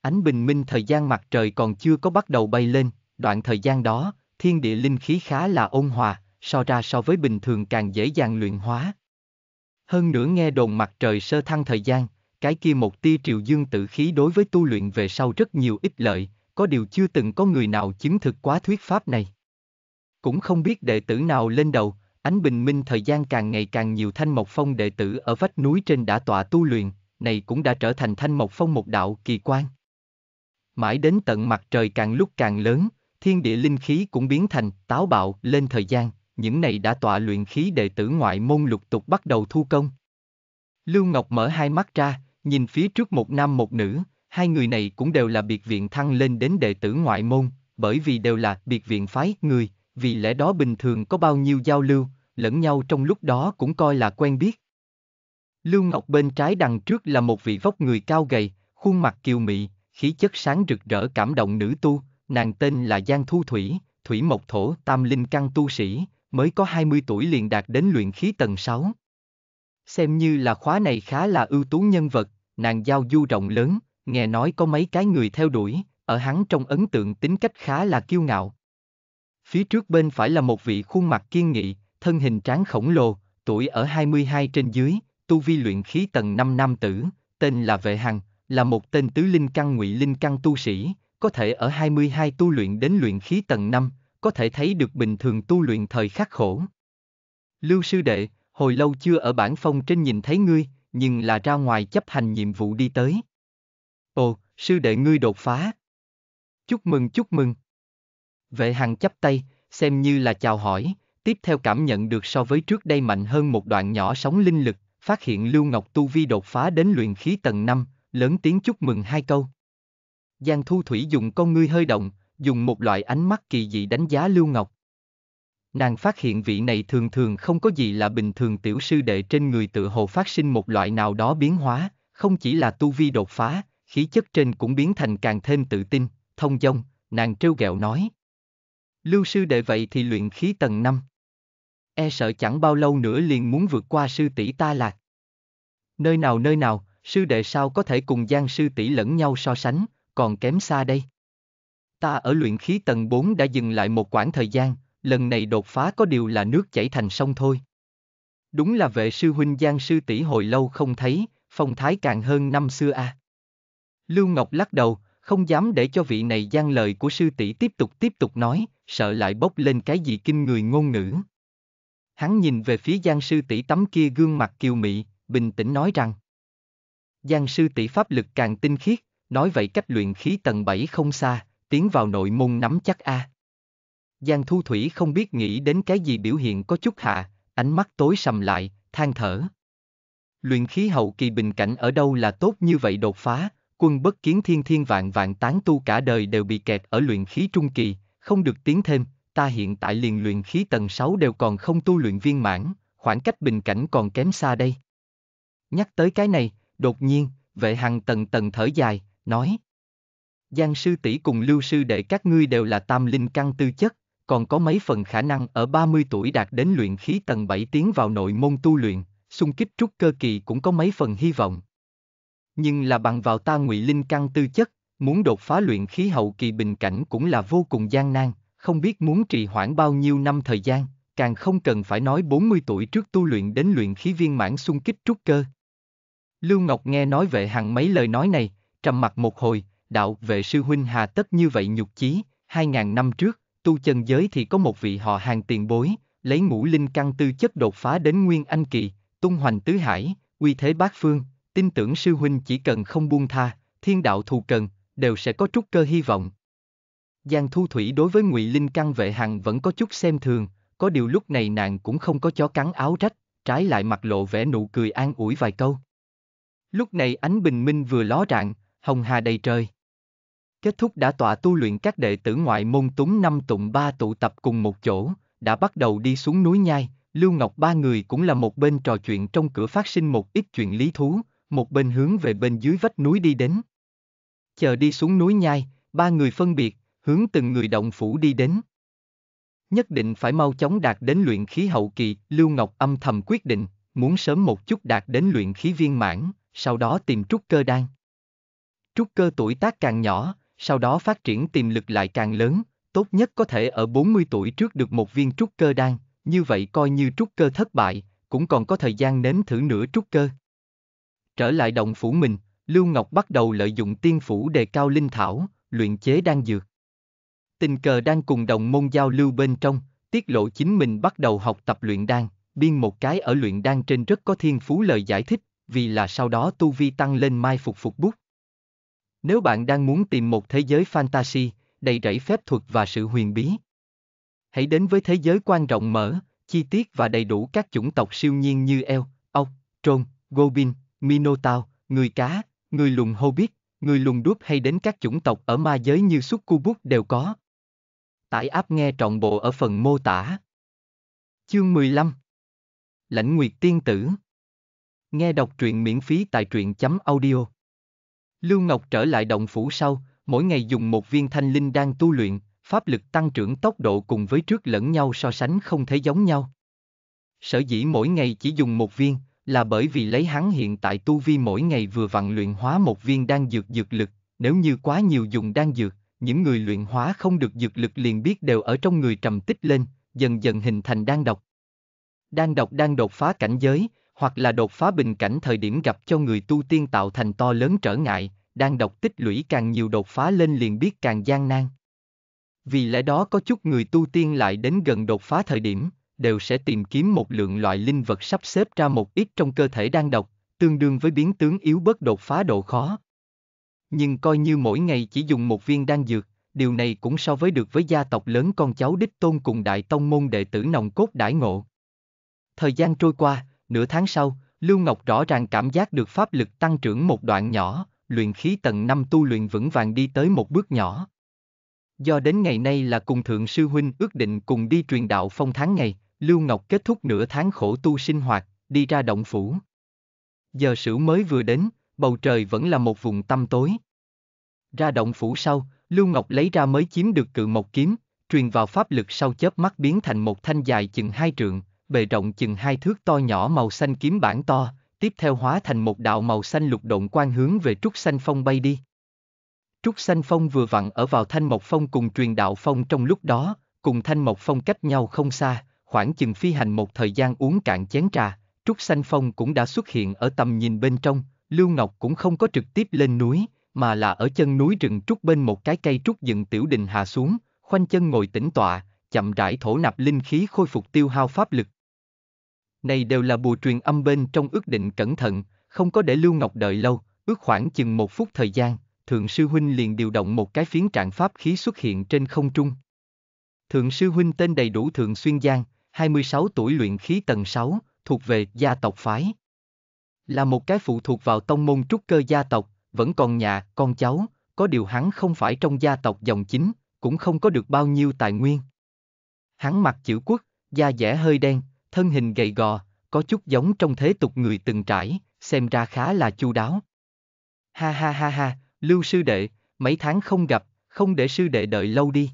Ánh bình minh thời gian mặt trời còn chưa có bắt đầu bay lên, đoạn thời gian đó, thiên địa linh khí khá là ôn hòa, so ra so với bình thường càng dễ dàng luyện hóa. Hơn nữa nghe đồn mặt trời sơ thăng thời gian, cái kia một tia triều dương tự khí đối với tu luyện về sau rất nhiều ích lợi, có điều chưa từng có người nào chứng thực quá thuyết pháp này. Cũng không biết đệ tử nào lên đầu, Ánh bình minh thời gian càng ngày càng nhiều thanh mộc phong đệ tử ở vách núi trên đã tọa tu luyện, này cũng đã trở thành thanh mộc phong một đạo kỳ quan. Mãi đến tận mặt trời càng lúc càng lớn, thiên địa linh khí cũng biến thành táo bạo lên thời gian, những này đã tọa luyện khí đệ tử ngoại môn lục tục bắt đầu thu công. Lưu Ngọc mở hai mắt ra, nhìn phía trước một nam một nữ, hai người này cũng đều là biệt viện thăng lên đến đệ tử ngoại môn, bởi vì đều là biệt viện phái người, vì lẽ đó bình thường có bao nhiêu giao lưu, lẫn nhau trong lúc đó cũng coi là quen biết. Lưu Ngọc bên trái đằng trước là một vị vóc người cao gầy, khuôn mặt kiều mị, khí chất sáng rực rỡ cảm động nữ tu, nàng tên là Giang Thu Thủy, Thủy Mộc Thổ Tam Linh Căn Tu Sĩ, mới có 20 tuổi liền đạt đến luyện khí tầng 6. Xem như là khóa này khá là ưu tú nhân vật, nàng giao du rộng lớn, nghe nói có mấy cái người theo đuổi, ở hắn trong ấn tượng tính cách khá là kiêu ngạo. Phía trước bên phải là một vị khuôn mặt kiên nghị, thân hình tráng khổng lồ, tuổi ở 22 trên dưới, tu vi luyện khí tầng 5 nam tử, tên là Vệ Hằng, là một tên tứ linh căn ngụy linh căn tu sĩ, có thể ở 22 tu luyện đến luyện khí tầng 5, có thể thấy được bình thường tu luyện thời khắc khổ. Lưu sư đệ, hồi lâu chưa ở bản phong trên nhìn thấy ngươi, nhưng là ra ngoài chấp hành nhiệm vụ đi tới. Ồ, sư đệ ngươi đột phá. Chúc mừng chúc mừng, Vệ hàng chắp tay, xem như là chào hỏi, tiếp theo cảm nhận được so với trước đây mạnh hơn một đoạn nhỏ sóng linh lực, phát hiện Lưu Ngọc Tu Vi đột phá đến luyện khí tầng 5, lớn tiếng chúc mừng hai câu. Giang Thu Thủy dùng con ngươi hơi động, dùng một loại ánh mắt kỳ dị đánh giá Lưu Ngọc. Nàng phát hiện vị này thường thường không có gì là bình thường tiểu sư đệ trên người tự hồ phát sinh một loại nào đó biến hóa, không chỉ là tu vi đột phá, khí chất trên cũng biến thành càng thêm tự tin, thông dong, nàng trêu ghẹo nói. Lưu sư đệ vậy thì luyện khí tầng 5. E sợ chẳng bao lâu nữa liền muốn vượt qua sư tỷ ta lạc. Nơi nào nơi nào, sư đệ sao có thể cùng Giang sư tỷ lẫn nhau so sánh, còn kém xa đây. Ta ở luyện khí tầng 4 đã dừng lại một quãng thời gian, lần này đột phá có điều là nước chảy thành sông thôi. Đúng là vệ sư huynh Giang sư tỷ hồi lâu không thấy, phong thái càng hơn năm xưa a. À. Lưu Ngọc lắc đầu, không dám để cho vị này gian lời của sư tỷ tiếp tục tiếp tục nói, sợ lại bốc lên cái gì kinh người ngôn ngữ. Hắn nhìn về phía Giang sư tỷ tấm kia gương mặt kiều mị, bình tĩnh nói rằng. Giang sư tỷ pháp lực càng tinh khiết, nói vậy cách luyện khí tầng 7 không xa, tiến vào nội môn nắm chắc a. Giang Thu Thủy không biết nghĩ đến cái gì biểu hiện có chút hạ, ánh mắt tối sầm lại, than thở. Luyện khí hậu kỳ bình cảnh ở đâu là tốt như vậy đột phá, quân bất kiến thiên thiên vạn vạn tán tu cả đời đều bị kẹt ở luyện khí trung kỳ, không được tiến thêm, ta hiện tại liền luyện khí tầng 6 đều còn không tu luyện viên mãn, khoảng cách bình cảnh còn kém xa đây. Nhắc tới cái này, đột nhiên, vệ hằng tầng tầng thở dài, nói. Giang sư tỷ cùng lưu sư đệ các ngươi đều là tam linh căn tư chất, còn có mấy phần khả năng ở 30 tuổi đạt đến luyện khí tầng 7 tiến vào nội môn tu luyện, xung kích trúc cơ kỳ cũng có mấy phần hy vọng. Nhưng là bằng vào ta ngụy linh căn tư chất, Muốn đột phá luyện khí hậu kỳ bình cảnh cũng là vô cùng gian nan, không biết muốn trì hoãn bao nhiêu năm thời gian, càng không cần phải nói 40 tuổi trước tu luyện đến luyện khí viên mãn xung kích trúc cơ. Lưu Ngọc nghe nói vệ hằng mấy lời nói này, trầm mặt một hồi, đạo vệ sư huynh hà tất như vậy nhục chí, 2.000 năm trước, tu chân giới thì có một vị họ hàng tiền bối, lấy ngũ linh căn tư chất đột phá đến nguyên anh kỳ, tung hoành tứ hải, uy thế bát phương, tin tưởng sư huynh chỉ cần không buông tha, thiên đạo thù cần, đều sẽ có chút cơ hy vọng. Giang Thu Thủy đối với Ngụy Linh căn vệ hằng vẫn có chút xem thường, có điều lúc này nàng cũng không có chó cắn áo rách, trái lại mặt lộ vẻ nụ cười an ủi vài câu. Lúc này ánh bình minh vừa ló rạng, hồng hà đầy trời. Kết thúc đã tọa tu luyện các đệ tử ngoại môn túng năm tụng ba tụ tập cùng một chỗ, đã bắt đầu đi xuống núi nhai, Lưu Ngọc ba người cũng là một bên trò chuyện trong cửa phát sinh một ít chuyện lý thú, một bên hướng về bên dưới vách núi đi đến chờ đi xuống núi nhai, ba người phân biệt, hướng từng người động phủ đi đến. Nhất định phải mau chóng đạt đến luyện khí hậu kỳ, Lưu Ngọc âm thầm quyết định, muốn sớm một chút đạt đến luyện khí viên mãn, sau đó tìm trúc cơ đan. Trúc cơ tuổi tác càng nhỏ, sau đó phát triển tiềm lực lại càng lớn, tốt nhất có thể ở 40 tuổi trước được một viên trúc cơ đan, như vậy coi như trúc cơ thất bại, cũng còn có thời gian nếm thử nửa trúc cơ. Trở lại động phủ mình, Lưu Ngọc bắt đầu lợi dụng tiên phủ đề cao linh thảo, luyện chế đan dược. Tình cờ đang cùng đồng môn giao lưu bên trong, tiết lộ chính mình bắt đầu học tập luyện đan, biên một cái ở luyện đan trên rất có thiên phú lời giải thích, vì là sau đó tu vi tăng lên mai phục phục bút. Nếu bạn đang muốn tìm một thế giới fantasy, đầy rẫy phép thuật và sự huyền bí, hãy đến với thế giới quan rộng mở, chi tiết và đầy đủ các chủng tộc siêu nhiên như eo, ốc, trôn, Goblin, minotaur, người cá, người lùng hobbit, người lùn đuốc hay đến các chủng tộc ở ma giới như xuất bút đều có. Tải áp nghe trọn bộ ở phần mô tả. Chương 15 Lãnh Nguyệt Tiên Tử Nghe đọc truyện miễn phí tại truyện chấm audio. Lưu Ngọc trở lại động phủ sau, mỗi ngày dùng một viên thanh linh đang tu luyện, pháp lực tăng trưởng tốc độ cùng với trước lẫn nhau so sánh không thấy giống nhau. Sở dĩ mỗi ngày chỉ dùng một viên, là bởi vì lấy hắn hiện tại tu vi mỗi ngày vừa vặn luyện hóa một viên đan dược dược lực, nếu như quá nhiều dùng đan dược, những người luyện hóa không được dược lực liền biết đều ở trong người trầm tích lên, dần dần hình thành đan độc. Đan độc đang đột phá cảnh giới, hoặc là đột phá bình cảnh thời điểm gặp cho người tu tiên tạo thành to lớn trở ngại, đan độc tích lũy càng nhiều đột phá lên liền biết càng gian nan. Vì lẽ đó có chút người tu tiên lại đến gần đột phá thời điểm, đều sẽ tìm kiếm một lượng loại linh vật sắp xếp ra một ít trong cơ thể đang độc, tương đương với biến tướng yếu bớt đột phá độ khó. Nhưng coi như mỗi ngày chỉ dùng một viên đan dược, điều này cũng so với được với gia tộc lớn con cháu đích tôn cùng đại tông môn đệ tử nòng cốt đãi ngộ. Thời gian trôi qua, nửa tháng sau, Lưu Ngọc rõ ràng cảm giác được pháp lực tăng trưởng một đoạn nhỏ, luyện khí tầng 5 tu luyện vững vàng đi tới một bước nhỏ. Do đến ngày nay là cùng Thượng Sư Huynh ước định cùng đi truyền đạo phong tháng ngày, Lưu Ngọc kết thúc nửa tháng khổ tu sinh hoạt, đi ra động phủ. Giờ sửu mới vừa đến, bầu trời vẫn là một vùng tăm tối. Ra động phủ sau, Lưu Ngọc lấy ra mới chiếm được cự một kiếm, truyền vào pháp lực sau chớp mắt biến thành một thanh dài chừng hai trượng, bề rộng chừng hai thước to nhỏ màu xanh kiếm bản to, tiếp theo hóa thành một đạo màu xanh lục động quang hướng về trúc xanh phong bay đi. Trúc xanh phong vừa vặn ở vào thanh mộc phong cùng truyền đạo phong trong lúc đó, cùng thanh mộc phong cách nhau không xa, khoảng chừng phi hành một thời gian uống cạn chén trà, Trúc Xanh Phong cũng đã xuất hiện ở tầm nhìn bên trong, Lưu Ngọc cũng không có trực tiếp lên núi, mà là ở chân núi rừng trúc bên một cái cây trúc dựng tiểu đình hạ xuống, khoanh chân ngồi tĩnh tọa, chậm rãi thổ nạp linh khí khôi phục tiêu hao pháp lực. Này đều là bùa truyền âm bên trong ước định cẩn thận, không có để Lưu Ngọc đợi lâu, ước khoảng chừng một phút thời gian, Thượng Sư Huynh liền điều động một cái phiến trạng pháp khí xuất hiện trên không trung. Thượng Sư Huynh tên đầy đủ Thượng Xuyên Giang, 26 tuổi luyện khí tầng 6, thuộc về gia tộc phái. Là một cái phụ thuộc vào tông môn trúc cơ gia tộc, vẫn còn nhà, con cháu, có điều hắn không phải trong gia tộc dòng chính, cũng không có được bao nhiêu tài nguyên. Hắn mặc chữ quốc, da dẻ hơi đen, thân hình gầy gò, có chút giống trong thế tục người từng trải, xem ra khá là chu đáo. Ha ha ha ha, Lưu sư đệ, mấy tháng không gặp, không để sư đệ đợi lâu đi.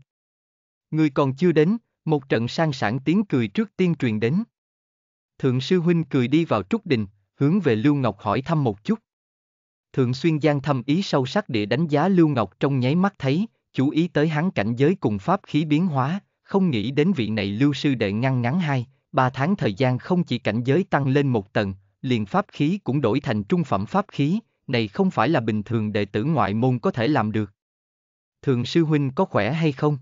Người còn chưa đến, một trận sang sản tiếng cười trước tiên truyền đến. Thượng sư huynh cười đi vào trúc đình, hướng về Lưu Ngọc hỏi thăm một chút. Thượng xuyên giang thâm ý sâu sắc địa đánh giá Lưu Ngọc trong nháy mắt thấy, chú ý tới hắn cảnh giới cùng pháp khí biến hóa, không nghĩ đến vị này Lưu sư đệ ngăn ngắn hai, ba tháng thời gian không chỉ cảnh giới tăng lên một tầng, liền pháp khí cũng đổi thành trung phẩm pháp khí, này không phải là bình thường đệ tử ngoại môn có thể làm được. Thượng sư huynh có khỏe hay không?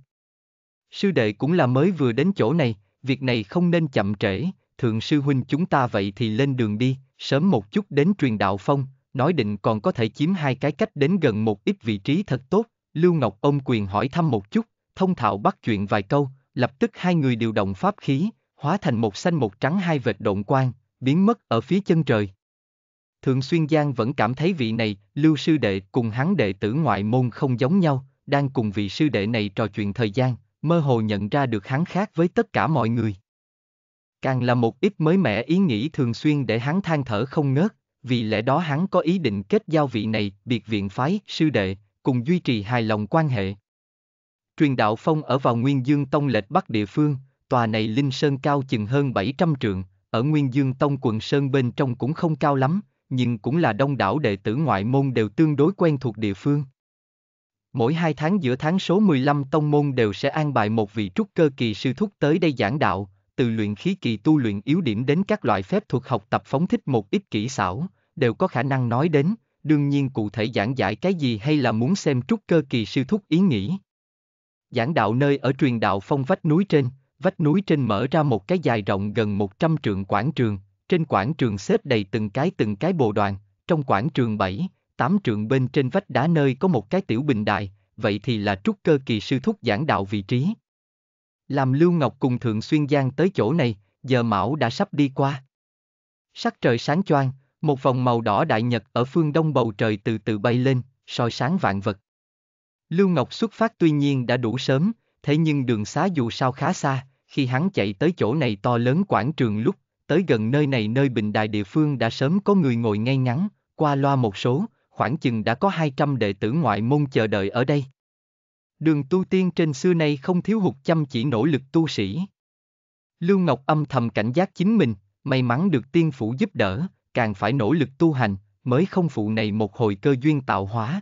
Sư đệ cũng là mới vừa đến chỗ này, việc này không nên chậm trễ, thượng sư huynh chúng ta vậy thì lên đường đi, sớm một chút đến truyền đạo phong, nói định còn có thể chiếm hai cái cách đến gần một ít vị trí thật tốt, Lưu Ngọc ông quyền hỏi thăm một chút, thông thạo bắt chuyện vài câu, lập tức hai người điều động pháp khí, hóa thành một xanh một trắng hai vệt động quang, biến mất ở phía chân trời. Thượng Xuyên Giang vẫn cảm thấy vị này, Lưu sư đệ cùng hắn đệ tử ngoại môn không giống nhau, đang cùng vị sư đệ này trò chuyện thời gian, mơ hồ nhận ra được hắn khác với tất cả mọi người. Càng là một ít mới mẻ ý nghĩ thường xuyên để hắn than thở không ngớt, vì lẽ đó hắn có ý định kết giao vị này, biệt viện phái, sư đệ, cùng duy trì hài lòng quan hệ. Truyền đạo phong ở vào Nguyên Dương Tông lệch Bắc địa phương, tòa này linh sơn cao chừng hơn 700 trượng, ở Nguyên Dương Tông quần sơn bên trong cũng không cao lắm, nhưng cũng là đông đảo đệ tử ngoại môn đều tương đối quen thuộc địa phương. Mỗi hai tháng giữa tháng số 15 tông môn đều sẽ an bài một vị trúc cơ kỳ sư thúc tới đây giảng đạo, từ luyện khí kỳ tu luyện yếu điểm đến các loại phép thuật học tập phóng thích một ít kỹ xảo, đều có khả năng nói đến, đương nhiên cụ thể giảng giải cái gì hay là muốn xem trúc cơ kỳ sư thúc ý nghĩ. Giảng đạo nơi ở truyền đạo phong vách núi trên, vách núi trên mở ra một cái dài rộng gần 100 trượng quảng trường, trên quảng trường xếp đầy từng cái từng cái bộ đoàn, trong quảng trường 7, tám trượng bên trên vách đá nơi có một cái tiểu bình đại, vậy thì là trúc cơ kỳ sư thúc giảng đạo vị trí. Làm Lưu Ngọc cùng Thượng Xuyên Giang tới chỗ này, giờ Mão đã sắp đi qua. Sắc trời sáng choang, một vòng màu đỏ đại nhật ở phương đông bầu trời từ từ bay lên, soi sáng vạn vật. Lưu Ngọc xuất phát tuy nhiên đã đủ sớm, thế nhưng đường xá dù sao khá xa, khi hắn chạy tới chỗ này to lớn quảng trường lúc, tới gần nơi này nơi bình đài địa phương đã sớm có người ngồi ngay ngắn, qua loa một số, khoảng chừng đã có 200 đệ tử ngoại môn chờ đợi ở đây. Đường tu tiên trên xưa nay không thiếu hụt chăm chỉ nỗ lực tu sĩ. Lưu Ngọc âm thầm cảnh giác chính mình, may mắn được tiên phủ giúp đỡ, càng phải nỗ lực tu hành, mới không phụ này một hồi cơ duyên tạo hóa.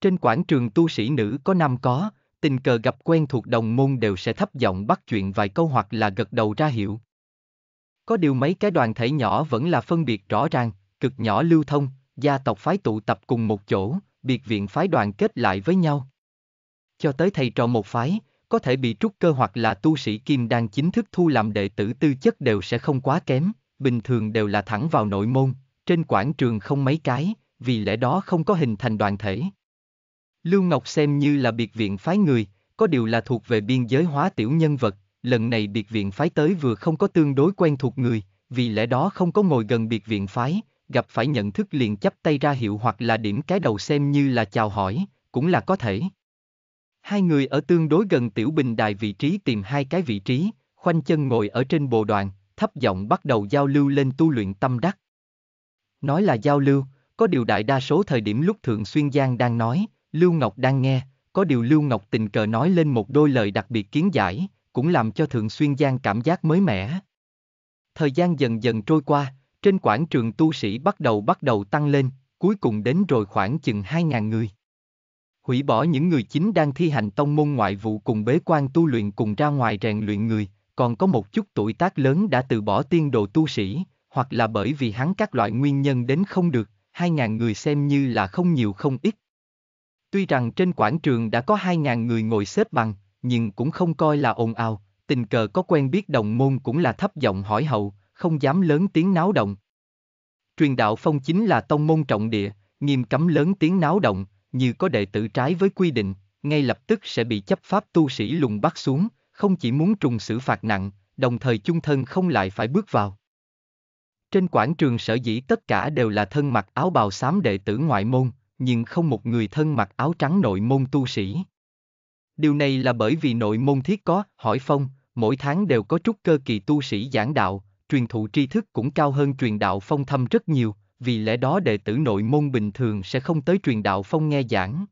Trên quảng trường tu sĩ nữ có nam có, tình cờ gặp quen thuộc đồng môn đều sẽ thấp giọng bắt chuyện vài câu hoặc là gật đầu ra hiệu. Có điều mấy cái đoàn thể nhỏ vẫn là phân biệt rõ ràng, cực nhỏ lưu thông, gia tộc phái tụ tập cùng một chỗ, biệt viện phái đoàn kết lại với nhau. Cho tới thầy trò một phái, có thể bị trúc cơ hoặc là tu sĩ kim đang chính thức thu làm đệ tử tư chất đều sẽ không quá kém, bình thường đều là thẳng vào nội môn, trên quảng trường không mấy cái, vì lẽ đó không có hình thành đoàn thể. Lưu Ngọc xem như là biệt viện phái người, có điều là thuộc về biên giới hóa tiểu nhân vật, lần này biệt viện phái tới vừa không có tương đối quen thuộc người, vì lẽ đó không có ngồi gần biệt viện phái, gặp phải nhận thức liền chắp tay ra hiệu hoặc là điểm cái đầu xem như là chào hỏi, cũng là có thể. Hai người ở tương đối gần tiểu bình đài vị trí tìm hai cái vị trí, khoanh chân ngồi ở trên bồ đoàn, thấp giọng bắt đầu giao lưu lên tu luyện tâm đắc. Nói là giao lưu, có điều đại đa số thời điểm lúc Thượng Xuyên Giang đang nói, Lưu Ngọc đang nghe, có điều Lưu Ngọc tình cờ nói lên một đôi lời đặc biệt kiến giải, cũng làm cho Thượng Xuyên Giang cảm giác mới mẻ. Thời gian dần dần trôi qua, trên quảng trường tu sĩ bắt đầu bắt đầu tăng lên, cuối cùng đến rồi khoảng chừng 2.000 người. Hủy bỏ những người chính đang thi hành tông môn ngoại vụ cùng bế quan tu luyện cùng ra ngoài rèn luyện người, còn có một chút tuổi tác lớn đã từ bỏ tiên đồ tu sĩ, hoặc là bởi vì hắn các loại nguyên nhân đến không được, 2.000 người xem như là không nhiều không ít. Tuy rằng trên quảng trường đã có 2.000 người ngồi xếp bằng, nhưng cũng không coi là ồn ào, tình cờ có quen biết đồng môn cũng là thấp giọng hỏi hậu, không dám lớn tiếng náo động. Truyền đạo phong chính là tông môn trọng địa, nghiêm cấm lớn tiếng náo động, như có đệ tử trái với quy định, ngay lập tức sẽ bị chấp pháp tu sĩ lùng bắt xuống, không chỉ muốn trùng xử phạt nặng, đồng thời chung thân không lại phải bước vào. Trên quảng trường sở dĩ tất cả đều là thân mặc áo bào xám đệ tử ngoại môn, nhưng không một người thân mặc áo trắng nội môn tu sĩ. Điều này là bởi vì nội môn thiết có, hỏi phong, mỗi tháng đều có trúc cơ kỳ tu sĩ giảng đạo, truyền thụ tri thức cũng cao hơn truyền đạo phong thâm rất nhiều, vì lẽ đó đệ tử nội môn bình thường sẽ không tới truyền đạo phong nghe giảng.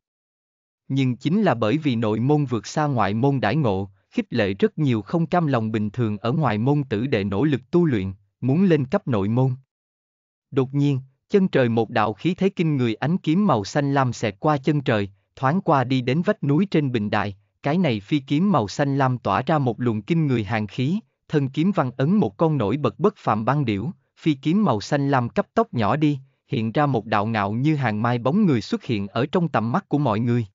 Nhưng chính là bởi vì nội môn vượt xa ngoại môn đãi ngộ, khích lệ rất nhiều không cam lòng bình thường ở ngoài môn tử đệ nỗ lực tu luyện, muốn lên cấp nội môn. Đột nhiên, chân trời một đạo khí thế kinh người ánh kiếm màu xanh lam xẹt qua chân trời, thoáng qua đi đến vách núi trên bình đại, cái này phi kiếm màu xanh lam tỏa ra một luồng kinh người hàng khí, thân kiếm văn ấn một con nổi bật bất phạm băng điểu, phi kiếm màu xanh lam cấp tốc nhỏ đi, hiện ra một đạo ngạo như hàng mai bóng người xuất hiện ở trong tầm mắt của mọi người.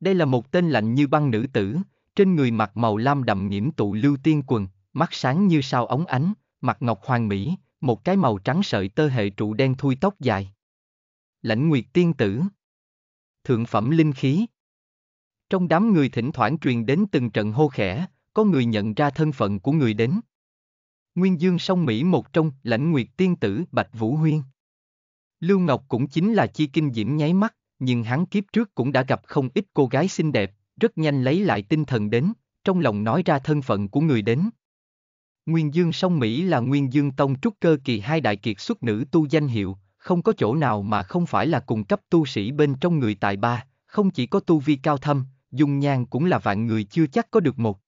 Đây là một tên lạnh như băng nữ tử, trên người mặc màu lam đậm nhiễm tụ lưu tiên quần, mắt sáng như sao ống ánh, mặt ngọc hoàng mỹ, một cái màu trắng sợi tơ hệ trụ đen thui tóc dài. Lãnh Nguyệt tiên tử. Thượng phẩm linh khí. Trong đám người thỉnh thoảng truyền đến từng trận hô khẽ, có người nhận ra thân phận của người đến. Nguyên Dương song Mỹ một trong lãnh nguyệt tiên tử Bạch Vũ Huyên. Lưu Ngọc cũng chính là chi kinh diễm nháy mắt, nhưng hắn kiếp trước cũng đã gặp không ít cô gái xinh đẹp, rất nhanh lấy lại tinh thần đến, trong lòng nói ra thân phận của người đến. Nguyên Dương song Mỹ là Nguyên Dương Tông trúc cơ kỳ hai đại kiệt xuất nữ tu danh hiệu, không có chỗ nào mà không phải là cùng cấp tu sĩ bên trong người tài ba, không chỉ có tu vi cao thâm, dung nhan cũng là vạn người chưa chắc có được một.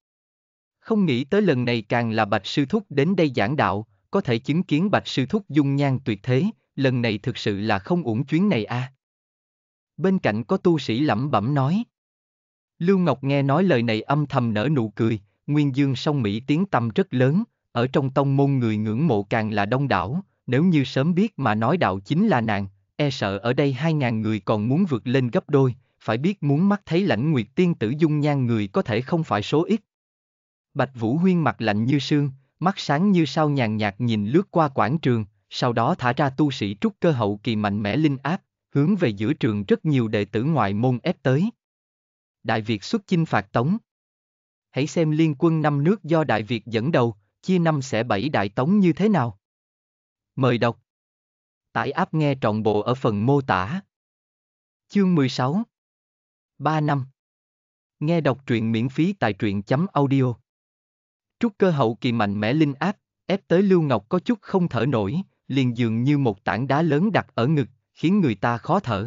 Không nghĩ tới lần này càng là Bạch Sư Thúc đến đây giảng đạo, có thể chứng kiến Bạch Sư Thúc dung nhan tuyệt thế, lần này thực sự là không uổng chuyến này a. À. Bên cạnh có tu sĩ lẩm bẩm nói. Lưu Ngọc nghe nói lời này âm thầm nở nụ cười, Nguyên Dương song Mỹ tiếng tâm rất lớn, ở trong tông môn người ngưỡng mộ càng là đông đảo, nếu như sớm biết mà nói đạo chính là nàng, e sợ ở đây hai ngàn người còn muốn vượt lên gấp đôi, phải biết muốn mắt thấy lãnh nguyệt tiên tử dung nhan người có thể không phải số ít. Bạch Vũ Huyên mặt lạnh như sương, mắt sáng như sao nhàn nhạt nhìn lướt qua quảng trường, sau đó thả ra tu sĩ trúc cơ hậu kỳ mạnh mẽ linh áp, hướng về giữa trường rất nhiều đệ tử ngoại môn ép tới. Đại Việt xuất chinh phạt Tống Hãy xem liên quân năm nước do Đại Việt dẫn đầu, chia năm sẽ bảy Đại Tống như thế nào. Mời đọc. Tải áp nghe trọn bộ ở phần mô tả. Chương 16 3 năm Nghe đọc truyện miễn phí tại truyện chấm audio Trúc cơ hậu kỳ mạnh mẽ linh áp, ép tới Lưu Ngọc có chút không thở nổi, liền dường như một tảng đá lớn đặt ở ngực, khiến người ta khó thở.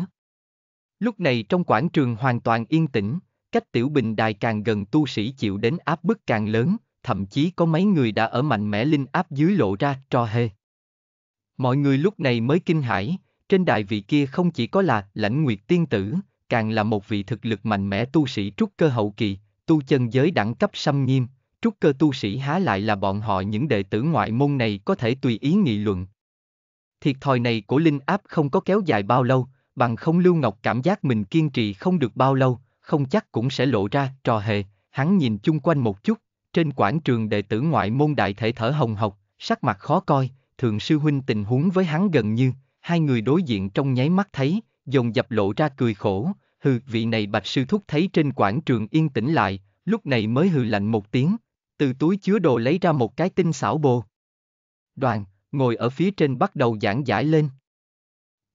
Lúc này trong quảng trường hoàn toàn yên tĩnh, cách tiểu bình đài càng gần tu sĩ chịu đến áp bức càng lớn, thậm chí có mấy người đã ở mạnh mẽ linh áp dưới lộ ra cho hề. Mọi người lúc này mới kinh hãi, trên đại vị kia không chỉ có là lãnh nguyệt tiên tử, càng là một vị thực lực mạnh mẽ tu sĩ trúc cơ hậu kỳ, tu chân giới đẳng cấp xâm nghiêm, trúc cơ tu sĩ há lại là bọn họ những đệ tử ngoại môn này có thể tùy ý nghị luận. Thiệt thòi này của Linh Áp không có kéo dài bao lâu, bằng không Lưu Ngọc cảm giác mình kiên trì không được bao lâu, không chắc cũng sẽ lộ ra trò hề, hắn nhìn chung quanh một chút, trên quảng trường đệ tử ngoại môn đại thể thở hồng hộc, sắc mặt khó coi, thường sư huynh tình huống với hắn gần như, hai người đối diện trong nháy mắt thấy, dồn dập lộ ra cười khổ, hừ vị này bạch sư thúc thấy trên quảng trường yên tĩnh lại, lúc này mới hừ lạnh một tiếng, từ túi chứa đồ lấy ra một cái tinh xảo bồ. Đoàn, ngồi ở phía trên bắt đầu giảng giải lên.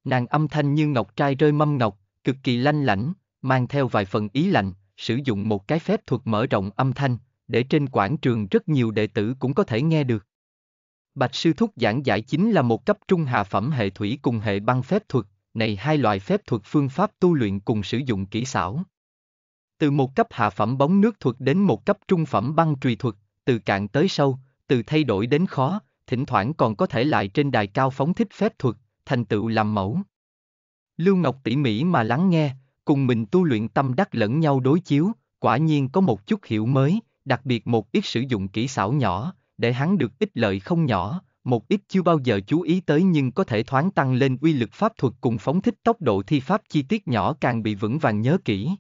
Nàng âm thanh như ngọc trai rơi mâm ngọc, cực kỳ lanh lảnh, mang theo vài phần ý lạnh, sử dụng một cái phép thuật mở rộng âm thanh, để trên quảng trường rất nhiều đệ tử cũng có thể nghe được. Bạch sư thúc giảng giải chính là một cấp trung hà phẩm hệ thủy cùng hệ băng phép thuật, này hai loại phép thuật phương pháp tu luyện cùng sử dụng kỹ xảo. Từ một cấp hạ phẩm bóng nước thuật đến một cấp trung phẩm băng trùy thuật, từ cạn tới sâu, từ thay đổi đến khó, thỉnh thoảng còn có thể lại trên đài cao phóng thích phép thuật, thành tựu làm mẫu. Lưu Ngọc tỉ mỉ mà lắng nghe, cùng mình tu luyện tâm đắc lẫn nhau đối chiếu, quả nhiên có một chút hiểu mới, đặc biệt một ít sử dụng kỹ xảo nhỏ, để hắn được ích lợi không nhỏ, một ít chưa bao giờ chú ý tới nhưng có thể thoáng tăng lên uy lực pháp thuật cùng phóng thích tốc độ thi pháp chi tiết nhỏ càng bị vững vàng nhớ kỹ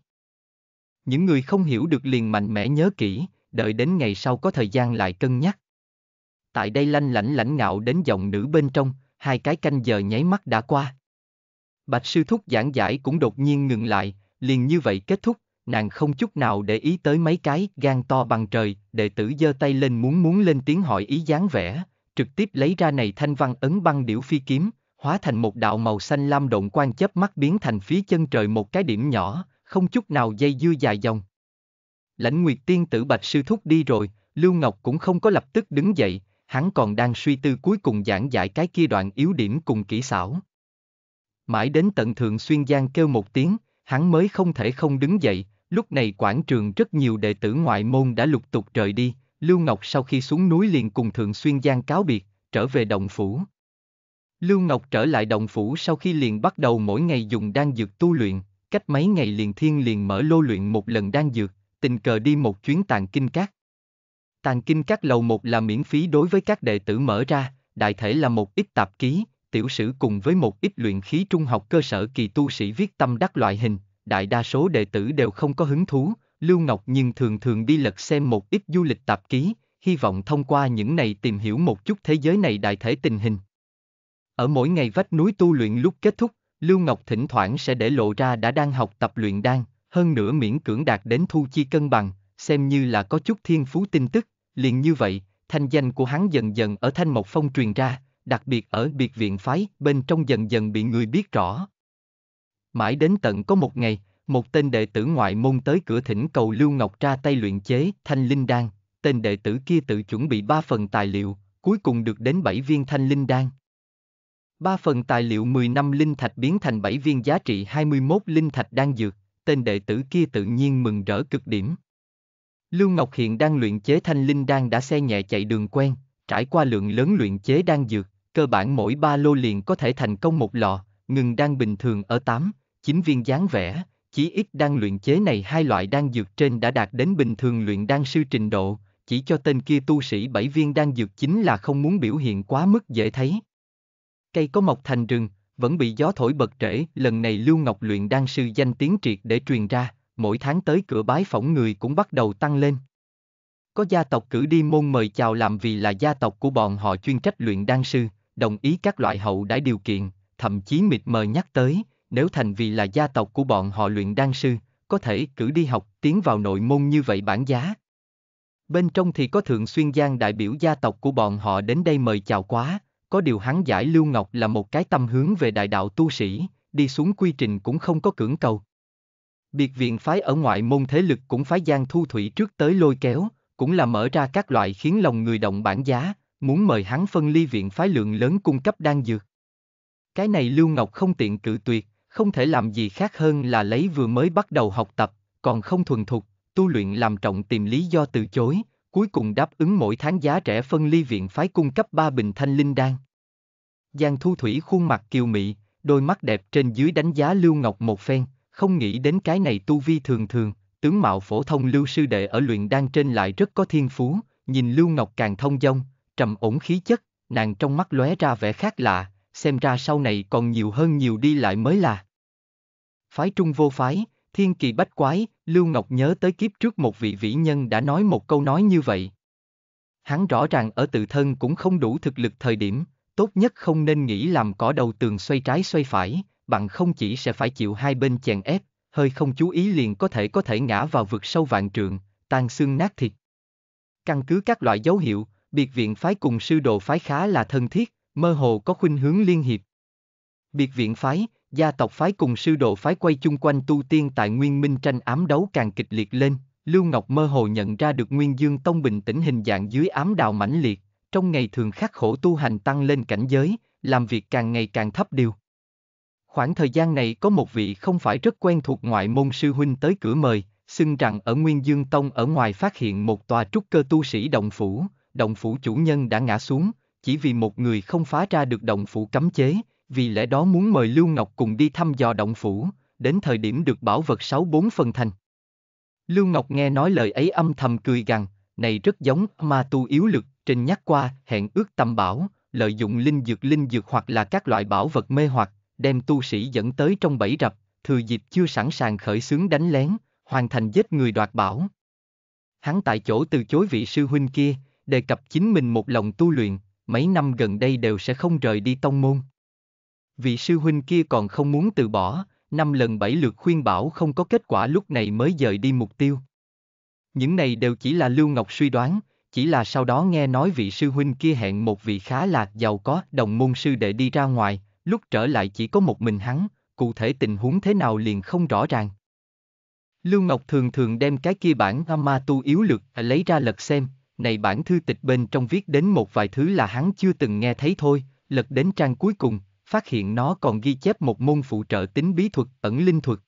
những người không hiểu được liền mạnh mẽ nhớ kỹ, đợi đến ngày sau có thời gian lại cân nhắc. Tại đây lanh lãnh lãnh ngạo đến giọng nữ bên trong, hai cái canh giờ nháy mắt đã qua. Bạch sư thúc giảng giải cũng đột nhiên ngừng lại, liền như vậy kết thúc, nàng không chút nào để ý tới mấy cái gan to bằng trời, đệ tử giơ tay lên muốn muốn lên tiếng hỏi ý dáng vẻ, trực tiếp lấy ra này thanh văn ấn băng điểu phi kiếm, hóa thành một đạo màu xanh lam động quan chớp mắt biến thành phía chân trời một cái điểm nhỏ, không chút nào dây dưa dài dòng. Lãnh Nguyệt Tiên tử Bạch Sư Thúc đi rồi, Lưu Ngọc cũng không có lập tức đứng dậy, hắn còn đang suy tư cuối cùng giảng giải cái kia đoạn yếu điểm cùng kỹ xảo. Mãi đến tận Thượng Xuyên Giang kêu một tiếng, hắn mới không thể không đứng dậy, lúc này quảng trường rất nhiều đệ tử ngoại môn đã lục tục rời đi, Lưu Ngọc sau khi xuống núi liền cùng Thượng Xuyên Giang cáo biệt, trở về đồng phủ. Lưu Ngọc trở lại đồng phủ sau khi liền bắt đầu mỗi ngày dùng đan dược tu luyện cách mấy ngày liền thiên liền mở lô luyện một lần đan dược, tình cờ đi một chuyến tàn kinh các. Tàn kinh các lầu một là miễn phí đối với các đệ tử mở ra, đại thể là một ít tạp ký, tiểu sử cùng với một ít luyện khí trung học cơ sở kỳ tu sĩ viết tâm đắc loại hình, đại đa số đệ tử đều không có hứng thú, Lưu Ngọc nhưng thường thường đi lật xem một ít du lịch tạp ký, hy vọng thông qua những này tìm hiểu một chút thế giới này đại thể tình hình. Ở mỗi ngày vách núi tu luyện lúc kết thúc, Lưu Ngọc thỉnh thoảng sẽ để lộ ra đã đang học tập luyện đan, hơn nữa miễn cưỡng đạt đến thu chi cân bằng, xem như là có chút thiên phú tin tức, liền như vậy, thanh danh của hắn dần dần ở Thanh Mộc Phong truyền ra, đặc biệt ở biệt viện phái, bên trong dần dần bị người biết rõ. Mãi đến tận có một ngày, một tên đệ tử ngoại môn tới cửa thỉnh cầu Lưu Ngọc ra tay luyện chế thanh linh đan, tên đệ tử kia tự chuẩn bị ba phần tài liệu, cuối cùng được đến bảy viên thanh linh đan. Ba phần tài liệu 10 năm linh thạch biến thành 7 viên giá trị 21 linh thạch đang dược, tên đệ tử kia tự nhiên mừng rỡ cực điểm. Lưu Ngọc hiện đang luyện chế thanh linh đan đã xe nhẹ chạy đường quen, trải qua lượng lớn luyện chế đan dược, cơ bản mỗi ba lô liền có thể thành công một lọ. ngừng đan bình thường ở 8, 9 viên dáng vẽ, chỉ ít đan luyện chế này hai loại đan dược trên đã đạt đến bình thường luyện đan sư trình độ, chỉ cho tên kia tu sĩ bảy viên đan dược chính là không muốn biểu hiện quá mức dễ thấy. Cây có mọc thành rừng, vẫn bị gió thổi bật trễ, lần này Lưu Ngọc luyện đan sư danh tiếng triệt để truyền ra, mỗi tháng tới cửa bái phỏng người cũng bắt đầu tăng lên. Có gia tộc cử đi môn mời chào làm vì là gia tộc của bọn họ chuyên trách luyện đan sư, đồng ý các loại hậu đãi điều kiện, thậm chí mịt mờ nhắc tới, nếu thành vì là gia tộc của bọn họ luyện đan sư, có thể cử đi học, tiến vào nội môn như vậy bản giá. Bên trong thì có thượng xuyên giang đại biểu gia tộc của bọn họ đến đây mời chào quá, có điều hắn giải Lưu Ngọc là một cái tâm hướng về đại đạo tu sĩ, đi xuống quy trình cũng không có cưỡng cầu. Biệt viện phái ở ngoại môn thế lực cũng phái Giang Thu Thủy trước tới lôi kéo, cũng là mở ra các loại khiến lòng người động bản giá, muốn mời hắn phân ly viện phái lượng lớn cung cấp đan dược. Cái này Lưu Ngọc không tiện cự tuyệt, không thể làm gì khác hơn là lấy vừa mới bắt đầu học tập, còn không thuần thục, tu luyện làm trọng tìm lý do từ chối, cuối cùng đáp ứng mỗi tháng giá rẻ phân ly viện phái cung cấp ba bình thanh linh đan. Giang Thu Thủy khuôn mặt kiều mị, đôi mắt đẹp trên dưới đánh giá Lưu Ngọc một phen, không nghĩ đến cái này tu vi thường thường, tướng mạo phổ thông Lưu Sư Đệ ở luyện đan trên lại rất có thiên phú, nhìn Lưu Ngọc càng thông dong, trầm ổn khí chất, nàng trong mắt lóe ra vẻ khác lạ, xem ra sau này còn nhiều hơn nhiều đi lại mới là. Phái trung vô phái, thiên kỳ bách quái, Lưu Ngọc nhớ tới kiếp trước một vị vĩ nhân đã nói một câu nói như vậy. Hắn rõ ràng ở tự thân cũng không đủ thực lực thời điểm, tốt nhất không nên nghĩ làm cỏ đầu tường xoay trái xoay phải, bạn không chỉ sẽ phải chịu hai bên chèn ép, hơi không chú ý liền có thể có thể ngã vào vực sâu vạn trượng, tan xương nát thịt. Căn cứ các loại dấu hiệu, biệt viện phái cùng sư đồ phái khá là thân thiết, mơ hồ có khuynh hướng liên hiệp. Biệt viện phái, gia tộc phái cùng sư độ phái quay chung quanh tu tiên tại Nguyên Minh tranh ám đấu càng kịch liệt lên, Lưu Ngọc mơ hồ nhận ra được Nguyên Dương Tông bình tĩnh hình dạng dưới ám đào mãnh liệt, trong ngày thường khắc khổ tu hành tăng lên cảnh giới, làm việc càng ngày càng thấp điều. Khoảng thời gian này có một vị không phải rất quen thuộc ngoại môn sư huynh tới cửa mời, xưng rằng ở Nguyên Dương Tông ở ngoài phát hiện một tòa trúc cơ tu sĩ động phủ, động phủ chủ nhân đã ngã xuống, chỉ vì một người không phá ra được động phủ cấm chế, vì lẽ đó muốn mời Lưu Ngọc cùng đi thăm dò động phủ, đến thời điểm được bảo vật 64 phần thành. Lưu Ngọc nghe nói lời ấy âm thầm cười gằn, này rất giống ma tu yếu lực, trên nhắc qua, hẹn ước tâm bảo, lợi dụng linh dược linh dược hoặc là các loại bảo vật mê hoặc, đem tu sĩ dẫn tới trong bẫy rập, thừa dịp chưa sẵn sàng khởi xướng đánh lén, hoàn thành giết người đoạt bảo. Hắn tại chỗ từ chối vị sư huynh kia, đề cập chính mình một lòng tu luyện, mấy năm gần đây đều sẽ không rời đi tông môn vị sư huynh kia còn không muốn từ bỏ, năm lần bảy lượt khuyên bảo không có kết quả lúc này mới dời đi mục tiêu. Những này đều chỉ là Lưu Ngọc suy đoán, chỉ là sau đó nghe nói vị sư huynh kia hẹn một vị khá là giàu có đồng môn sư đệ đi ra ngoài, lúc trở lại chỉ có một mình hắn, cụ thể tình huống thế nào liền không rõ ràng. Lưu Ngọc thường thường đem cái kia bản ma tu yếu lược à, lấy ra lật xem, này bản thư tịch bên trong viết đến một vài thứ là hắn chưa từng nghe thấy thôi, lật đến trang cuối cùng, phát hiện nó còn ghi chép một môn phụ trợ tính bí thuật ẩn linh thuật.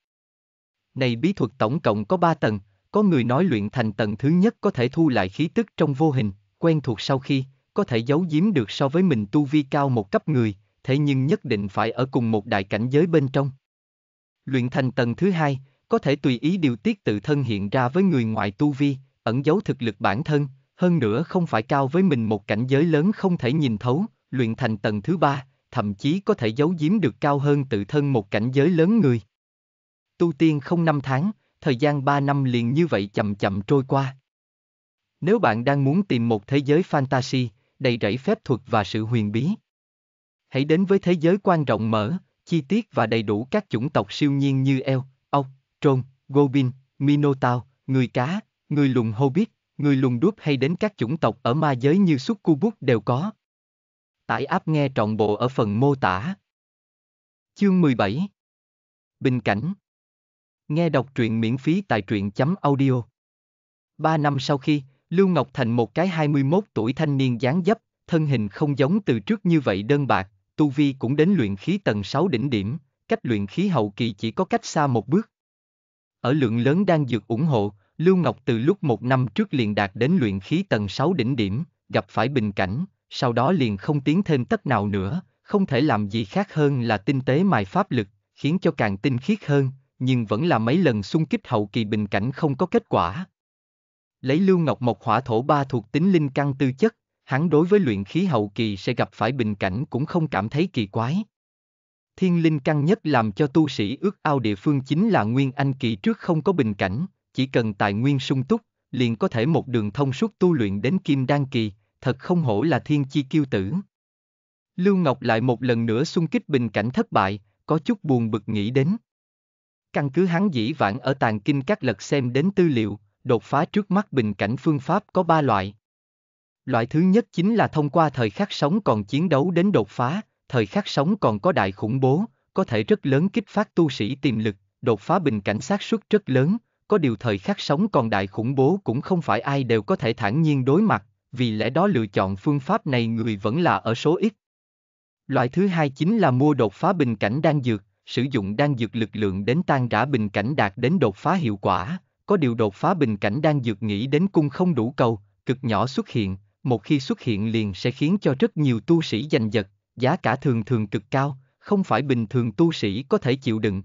Này bí thuật tổng cộng có ba tầng, có người nói luyện thành tầng thứ nhất có thể thu lại khí tức trong vô hình, quen thuộc sau khi, có thể giấu giếm được so với mình tu vi cao một cấp người, thế nhưng nhất định phải ở cùng một đại cảnh giới bên trong. Luyện thành tầng thứ hai, có thể tùy ý điều tiết tự thân hiện ra với người ngoại tu vi, ẩn giấu thực lực bản thân, hơn nữa không phải cao với mình một cảnh giới lớn không thể nhìn thấu, luyện thành tầng thứ ba, thậm chí có thể giấu giếm được cao hơn tự thân một cảnh giới lớn người. Tu tiên không năm tháng, thời gian ba năm liền như vậy chậm chậm trôi qua. Nếu bạn đang muốn tìm một thế giới fantasy, đầy rẫy phép thuật và sự huyền bí, hãy đến với thế giới quan rộng mở, chi tiết và đầy đủ các chủng tộc siêu nhiên như eo, ốc, trôn, goblin, minotaur, người cá, người lùn hobbit, người lùn đúp hay đến các chủng tộc ở ma giới như Succubus đều có. Tải app nghe trọn bộ ở phần mô tả. Chương 17 Bình cảnh Nghe đọc truyện miễn phí tại truyện.audio chấm Ba năm sau khi, Lưu Ngọc Thành một cái 21 tuổi thanh niên dáng dấp, thân hình không giống từ trước như vậy đơn bạc, tu vi cũng đến luyện khí tầng 6 đỉnh điểm, cách luyện khí hậu kỳ chỉ có cách xa một bước. Ở lượng lớn đang dược ủng hộ, Lưu Ngọc từ lúc một năm trước liền đạt đến luyện khí tầng 6 đỉnh điểm, gặp phải bình cảnh, sau đó liền không tiến thêm tất nào nữa, không thể làm gì khác hơn là tinh tế mài pháp lực, khiến cho càng tinh khiết hơn, nhưng vẫn là mấy lần xung kích hậu kỳ bình cảnh không có kết quả. Lấy lưu ngọc mộc hỏa thổ ba thuộc tính linh căn tư chất, hắn đối với luyện khí hậu kỳ sẽ gặp phải bình cảnh cũng không cảm thấy kỳ quái. Thiên linh căn nhất làm cho tu sĩ ước ao địa phương chính là nguyên anh kỳ trước không có bình cảnh, chỉ cần tài nguyên sung túc, liền có thể một đường thông suốt tu luyện đến kim đan kỳ, thật không hổ là thiên chi kiêu tử. Lưu Ngọc lại một lần nữa xung kích bình cảnh thất bại, có chút buồn bực nghĩ đến. Căn cứ hắn dĩ vãng ở tàn kinh các lật xem đến tư liệu, đột phá trước mắt bình cảnh phương pháp có ba loại. Loại thứ nhất chính là thông qua thời khắc sống còn chiến đấu đến đột phá, thời khắc sống còn có đại khủng bố, có thể rất lớn kích phát tu sĩ tiềm lực, đột phá bình cảnh xác suất rất lớn, có điều thời khắc sống còn đại khủng bố cũng không phải ai đều có thể thản nhiên đối mặt, vì lẽ đó lựa chọn phương pháp này người vẫn là ở số ít. Loại thứ hai chính là mua đột phá bình cảnh đang dược, sử dụng đang dược lực lượng đến tan rã bình cảnh đạt đến đột phá hiệu quả, có điều đột phá bình cảnh đang dược nghĩ đến cung không đủ cầu, cực nhỏ xuất hiện, một khi xuất hiện liền sẽ khiến cho rất nhiều tu sĩ giành giật, giá cả thường thường cực cao, không phải bình thường tu sĩ có thể chịu đựng.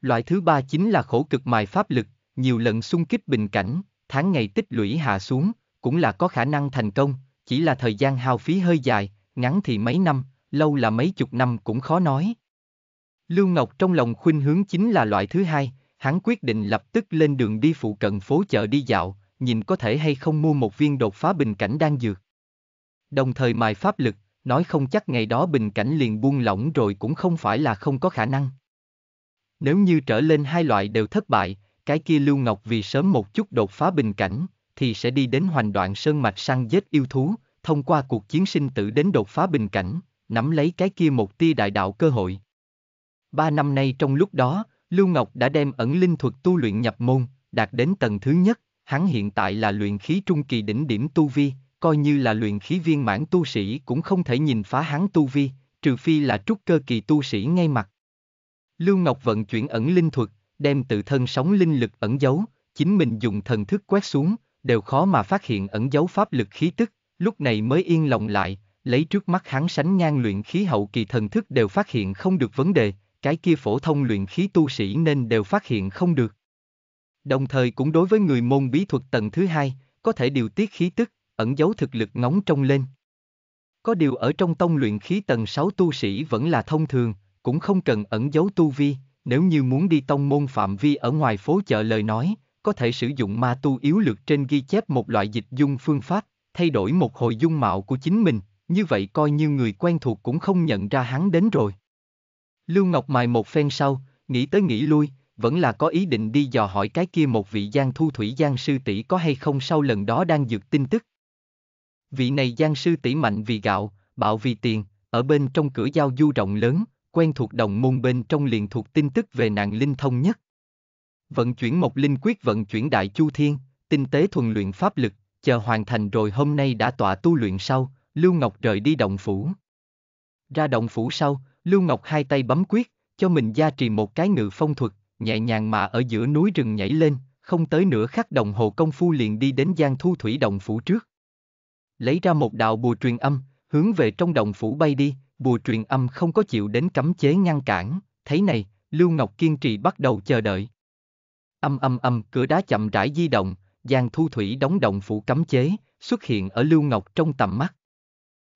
Loại thứ ba chính là khổ cực mài pháp lực, nhiều lần xung kích bình cảnh, tháng ngày tích lũy hạ xuống, cũng là có khả năng thành công, chỉ là thời gian hao phí hơi dài, ngắn thì mấy năm, lâu là mấy chục năm cũng khó nói. Lưu Ngọc trong lòng khuynh hướng chính là loại thứ hai, hắn quyết định lập tức lên đường đi phụ cận phố chợ đi dạo, nhìn có thể hay không mua một viên đột phá bình cảnh đang dược. Đồng thời mài pháp lực, nói không chắc ngày đó bình cảnh liền buông lỏng rồi cũng không phải là không có khả năng. Nếu như trở lên hai loại đều thất bại, cái kia Lưu Ngọc vì sớm một chút đột phá bình cảnh, thì sẽ đi đến hoành đoạn sơn mạch săn giết yêu thú, thông qua cuộc chiến sinh tử đến đột phá bình cảnh, nắm lấy cái kia một tia đại đạo cơ hội. Ba năm nay trong lúc đó, Lưu Ngọc đã đem ẩn linh thuật tu luyện nhập môn, đạt đến tầng thứ nhất, hắn hiện tại là luyện khí trung kỳ đỉnh điểm tu vi, coi như là luyện khí viên mãn tu sĩ cũng không thể nhìn phá hắn tu vi, trừ phi là trúc cơ kỳ tu sĩ ngay mặt. Lưu Ngọc vận chuyển ẩn linh thuật, đem tự thân sóng linh lực ẩn giấu, chính mình dùng thần thức quét xuống, đều khó mà phát hiện ẩn dấu pháp lực khí tức, lúc này mới yên lòng lại, lấy trước mắt hắn sánh ngang luyện khí hậu kỳ thần thức đều phát hiện không được vấn đề, cái kia phổ thông luyện khí tu sĩ nên đều phát hiện không được. Đồng thời cũng đối với người môn bí thuật tầng thứ hai, có thể điều tiết khí tức, ẩn dấu thực lực ngóng trông lên. Có điều ở trong tông luyện khí tầng 6 tu sĩ vẫn là thông thường, cũng không cần ẩn dấu tu vi, nếu như muốn đi tông môn phạm vi ở ngoài phố chợ lời nói, có thể sử dụng ma tu yếu lược trên ghi chép một loại dịch dung phương pháp, thay đổi một hồi dung mạo của chính mình, như vậy coi như người quen thuộc cũng không nhận ra hắn đến rồi. Lưu Ngọc mài một phen sau, nghĩ tới nghĩ lui, vẫn là có ý định đi dò hỏi cái kia một vị giang thu thủy giang sư tỷ có hay không sau lần đó đang dược tin tức. Vị này giang sư tỷ mạnh vì gạo, bạo vì tiền, ở bên trong cửa giao du rộng lớn, quen thuộc đồng môn bên trong liền thuộc tin tức về nàng linh thông nhất vận chuyển một linh quyết vận chuyển đại chu thiên, tinh tế thuần luyện pháp lực, chờ hoàn thành rồi hôm nay đã tọa tu luyện sau, Lưu Ngọc rời đi động phủ. Ra động phủ sau, Lưu Ngọc hai tay bấm quyết, cho mình gia trì một cái ngự phong thuật, nhẹ nhàng mà ở giữa núi rừng nhảy lên, không tới nửa khắc đồng hồ công phu liền đi đến Giang Thu Thủy động phủ trước. Lấy ra một đạo bùa truyền âm, hướng về trong động phủ bay đi, bùa truyền âm không có chịu đến cấm chế ngăn cản, thấy này, Lưu Ngọc kiên trì bắt đầu chờ đợi. Âm âm âm, cửa đá chậm rãi di động, Giang Thu Thủy đóng động phủ cấm chế, xuất hiện ở Lưu Ngọc trong tầm mắt.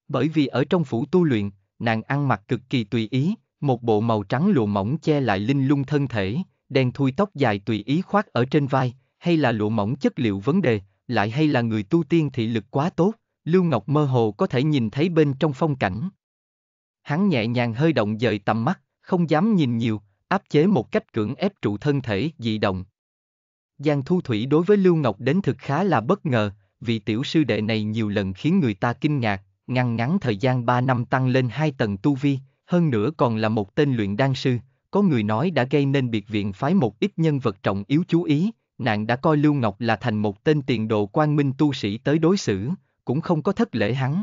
Bởi vì ở trong phủ tu luyện, nàng ăn mặc cực kỳ tùy ý, một bộ màu trắng lụa mỏng che lại linh lung thân thể, đen thui tóc dài tùy ý khoác ở trên vai, hay là lụa mỏng chất liệu vấn đề, lại hay là người tu tiên thị lực quá tốt, Lưu Ngọc mơ hồ có thể nhìn thấy bên trong phong cảnh. Hắn nhẹ nhàng hơi động dời tầm mắt, không dám nhìn nhiều, áp chế một cách cưỡng ép trụ thân thể dị động. Giang Thu Thủy đối với Lưu Ngọc đến thực khá là bất ngờ, vị tiểu sư đệ này nhiều lần khiến người ta kinh ngạc, ngăn ngắn thời gian 3 năm tăng lên 2 tầng tu vi, hơn nữa còn là một tên luyện đan sư, có người nói đã gây nên biệt viện phái một ít nhân vật trọng yếu chú ý, nàng đã coi Lưu Ngọc là thành một tên tiền độ quan minh tu sĩ tới đối xử, cũng không có thất lễ hắn.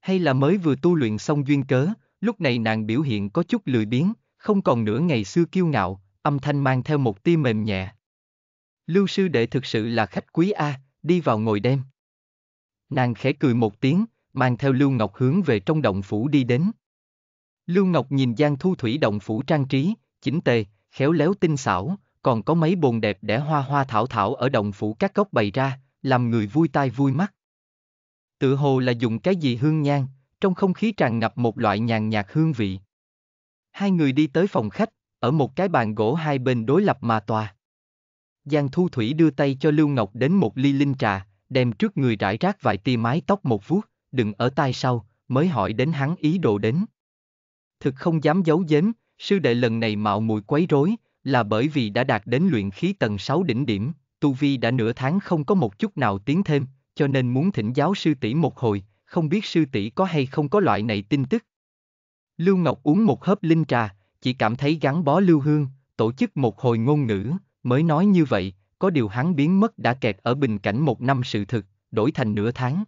Hay là mới vừa tu luyện xong duyên cớ, lúc này nàng biểu hiện có chút lười biếng, không còn nửa ngày xưa kiêu ngạo, âm thanh mang theo một tia mềm nhẹ. Lưu sư đệ thực sự là khách quý A, đi vào ngồi đêm. Nàng khẽ cười một tiếng, mang theo Lưu Ngọc hướng về trong động phủ đi đến. Lưu Ngọc nhìn Giang Thu Thủy động phủ trang trí, chỉnh tề, khéo léo tinh xảo, còn có mấy bồn đẹp để hoa hoa thảo thảo ở động phủ các góc bày ra, làm người vui tai vui mắt. Tự hồ là dùng cái gì hương nhang, trong không khí tràn ngập một loại nhàn nhạt hương vị. Hai người đi tới phòng khách, ở một cái bàn gỗ hai bên đối lập mà tòa. Giang Thu Thủy đưa tay cho Lưu Ngọc đến một ly linh trà, đem trước người rải rác vài tia mái tóc một vuốt, đừng ở tay sau, mới hỏi đến hắn ý đồ đến. Thực không dám giấu giếm, sư đệ lần này mạo muội quấy rối, là bởi vì đã đạt đến luyện khí tầng 6 đỉnh điểm, tu vi đã nửa tháng không có một chút nào tiến thêm, cho nên muốn thỉnh giáo sư tỷ một hồi, không biết sư tỷ có hay không có loại này tin tức. Lưu Ngọc uống một hớp linh trà, chỉ cảm thấy gắn bó lưu hương, tổ chức một hồi ngôn ngữ, Mới nói như vậy, có điều hắn biến mất đã kẹt ở bình cảnh một năm sự thực, đổi thành nửa tháng.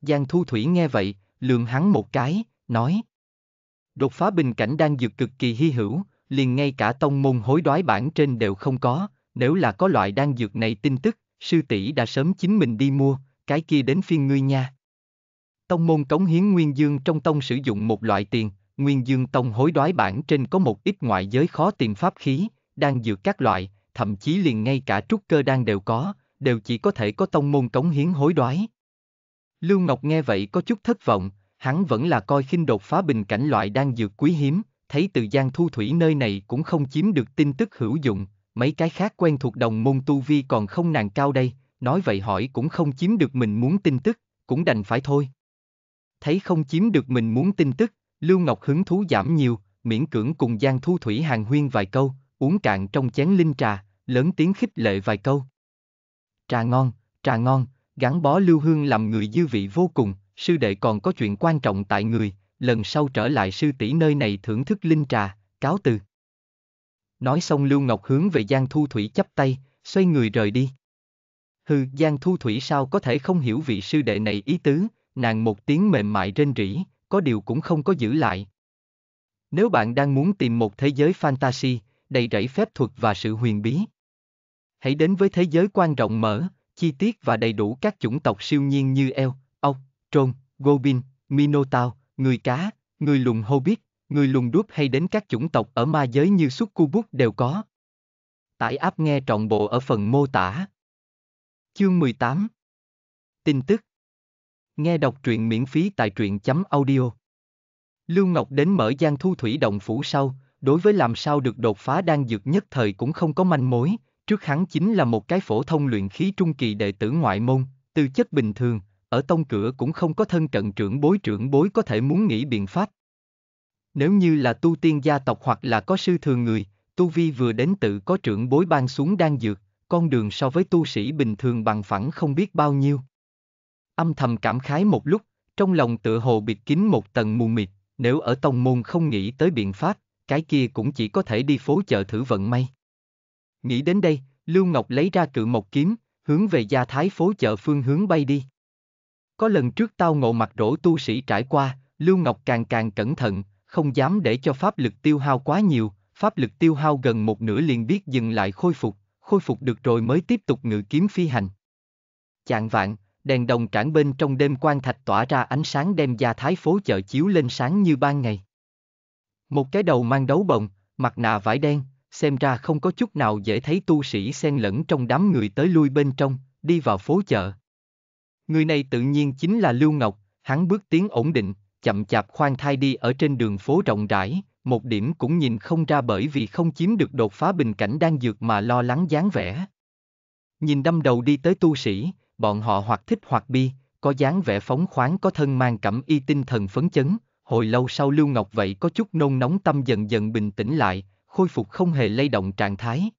Giang Thu Thủy nghe vậy, lường hắn một cái, nói. Đột phá bình cảnh đang dược cực kỳ hy hữu, liền ngay cả tông môn hối đoái bản trên đều không có, nếu là có loại đang dược này tin tức, sư tỷ đã sớm chính mình đi mua, cái kia đến phiên ngươi nha. Tông môn cống hiến Nguyên Dương trong tông sử dụng một loại tiền, Nguyên Dương tông hối đoái bản trên có một ít ngoại giới khó tìm pháp khí, đan dược các loại, thậm chí liền ngay cả trúc cơ đan đều có, đều chỉ có thể có tông môn cống hiến hối đoái. Lưu Ngọc nghe vậy có chút thất vọng, hắn vẫn là coi khinh đột phá bình cảnh loại đan dược quý hiếm, thấy từ gian thu thủy nơi này cũng không chiếm được tin tức hữu dụng, mấy cái khác quen thuộc đồng môn tu vi còn không nàng cao đây, nói vậy hỏi cũng không chiếm được mình muốn tin tức, cũng đành phải thôi. Thấy không chiếm được mình muốn tin tức, Lưu Ngọc hứng thú giảm nhiều, miễn cưỡng cùng Giang Thu Thủy hàng huyên vài câu, uống cạn trong chén linh trà, lớn tiếng khích lệ vài câu. Trà ngon, trà ngon, gắn bó lưu hương làm người dư vị vô cùng, sư đệ còn có chuyện quan trọng tại người, lần sau trở lại sư tỷ nơi này thưởng thức linh trà, cáo từ. Nói xong Lưu Ngọc hướng về Giang Thu Thủy chắp tay, xoay người rời đi. Hừ, Giang Thu Thủy sao có thể không hiểu vị sư đệ này ý tứ, nàng một tiếng mềm mại rên rỉ, có điều cũng không có giữ lại. Nếu bạn đang muốn tìm một thế giới fantasy, đầy rẫy phép thuật và sự huyền bí. Hãy đến với thế giới quan rộng mở, chi tiết và đầy đủ các chủng tộc siêu nhiên như eo, ốc, trôn, gobin, minotaur, người cá, người lùn hobbit, người lùn đúc hay đến các chủng tộc ở ma giới như succubus đều có. Tải app nghe trọn bộ ở phần mô tả. Chương 18 Tin tức Nghe đọc truyện miễn phí tại truyện.audio chấm Lưu Ngọc đến mở gian thu thủy động phủ sau, đối với làm sao được đột phá đang dược nhất thời cũng không có manh mối, trước hắn chính là một cái phổ thông luyện khí trung kỳ đệ tử ngoại môn, tư chất bình thường, ở tông cửa cũng không có thân cận trưởng bối trưởng bối có thể muốn nghĩ biện pháp. Nếu như là tu tiên gia tộc hoặc là có sư thường người, tu vi vừa đến tự có trưởng bối ban xuống đang dược, con đường so với tu sĩ bình thường bằng phẳng không biết bao nhiêu. Âm thầm cảm khái một lúc, trong lòng tựa hồ bịt kín một tầng mù mịt, nếu ở tông môn không nghĩ tới biện pháp, cái kia cũng chỉ có thể đi phố chợ thử vận may. Nghĩ đến đây, Lưu Ngọc lấy ra cự một kiếm, hướng về gia thái phố chợ phương hướng bay đi. Có lần trước tao ngộ mặt rỗ tu sĩ trải qua, Lưu Ngọc càng càng cẩn thận, không dám để cho pháp lực tiêu hao quá nhiều, pháp lực tiêu hao gần một nửa liền biết dừng lại khôi phục, khôi phục được rồi mới tiếp tục ngự kiếm phi hành. Chạng vạn, đèn đồng trảng bên trong đêm quan thạch tỏa ra ánh sáng đem gia thái phố chợ chiếu lên sáng như ban ngày. Một cái đầu mang đấu bồng, mặt nạ vải đen, xem ra không có chút nào dễ thấy tu sĩ xen lẫn trong đám người tới lui bên trong, đi vào phố chợ. Người này tự nhiên chính là Lưu Ngọc, hắn bước tiến ổn định, chậm chạp khoan thai đi ở trên đường phố rộng rãi, một điểm cũng nhìn không ra bởi vì không chiếm được đột phá bình cảnh đang dược mà lo lắng dáng vẻ. Nhìn đâm đầu đi tới tu sĩ, bọn họ hoặc thích hoặc bi, có dáng vẻ phóng khoáng có thân mang cảm y tinh thần phấn chấn, Hồi lâu sau Lưu Ngọc vậy có chút nôn nóng tâm dần dần bình tĩnh lại, khôi phục không hề lay động trạng thái.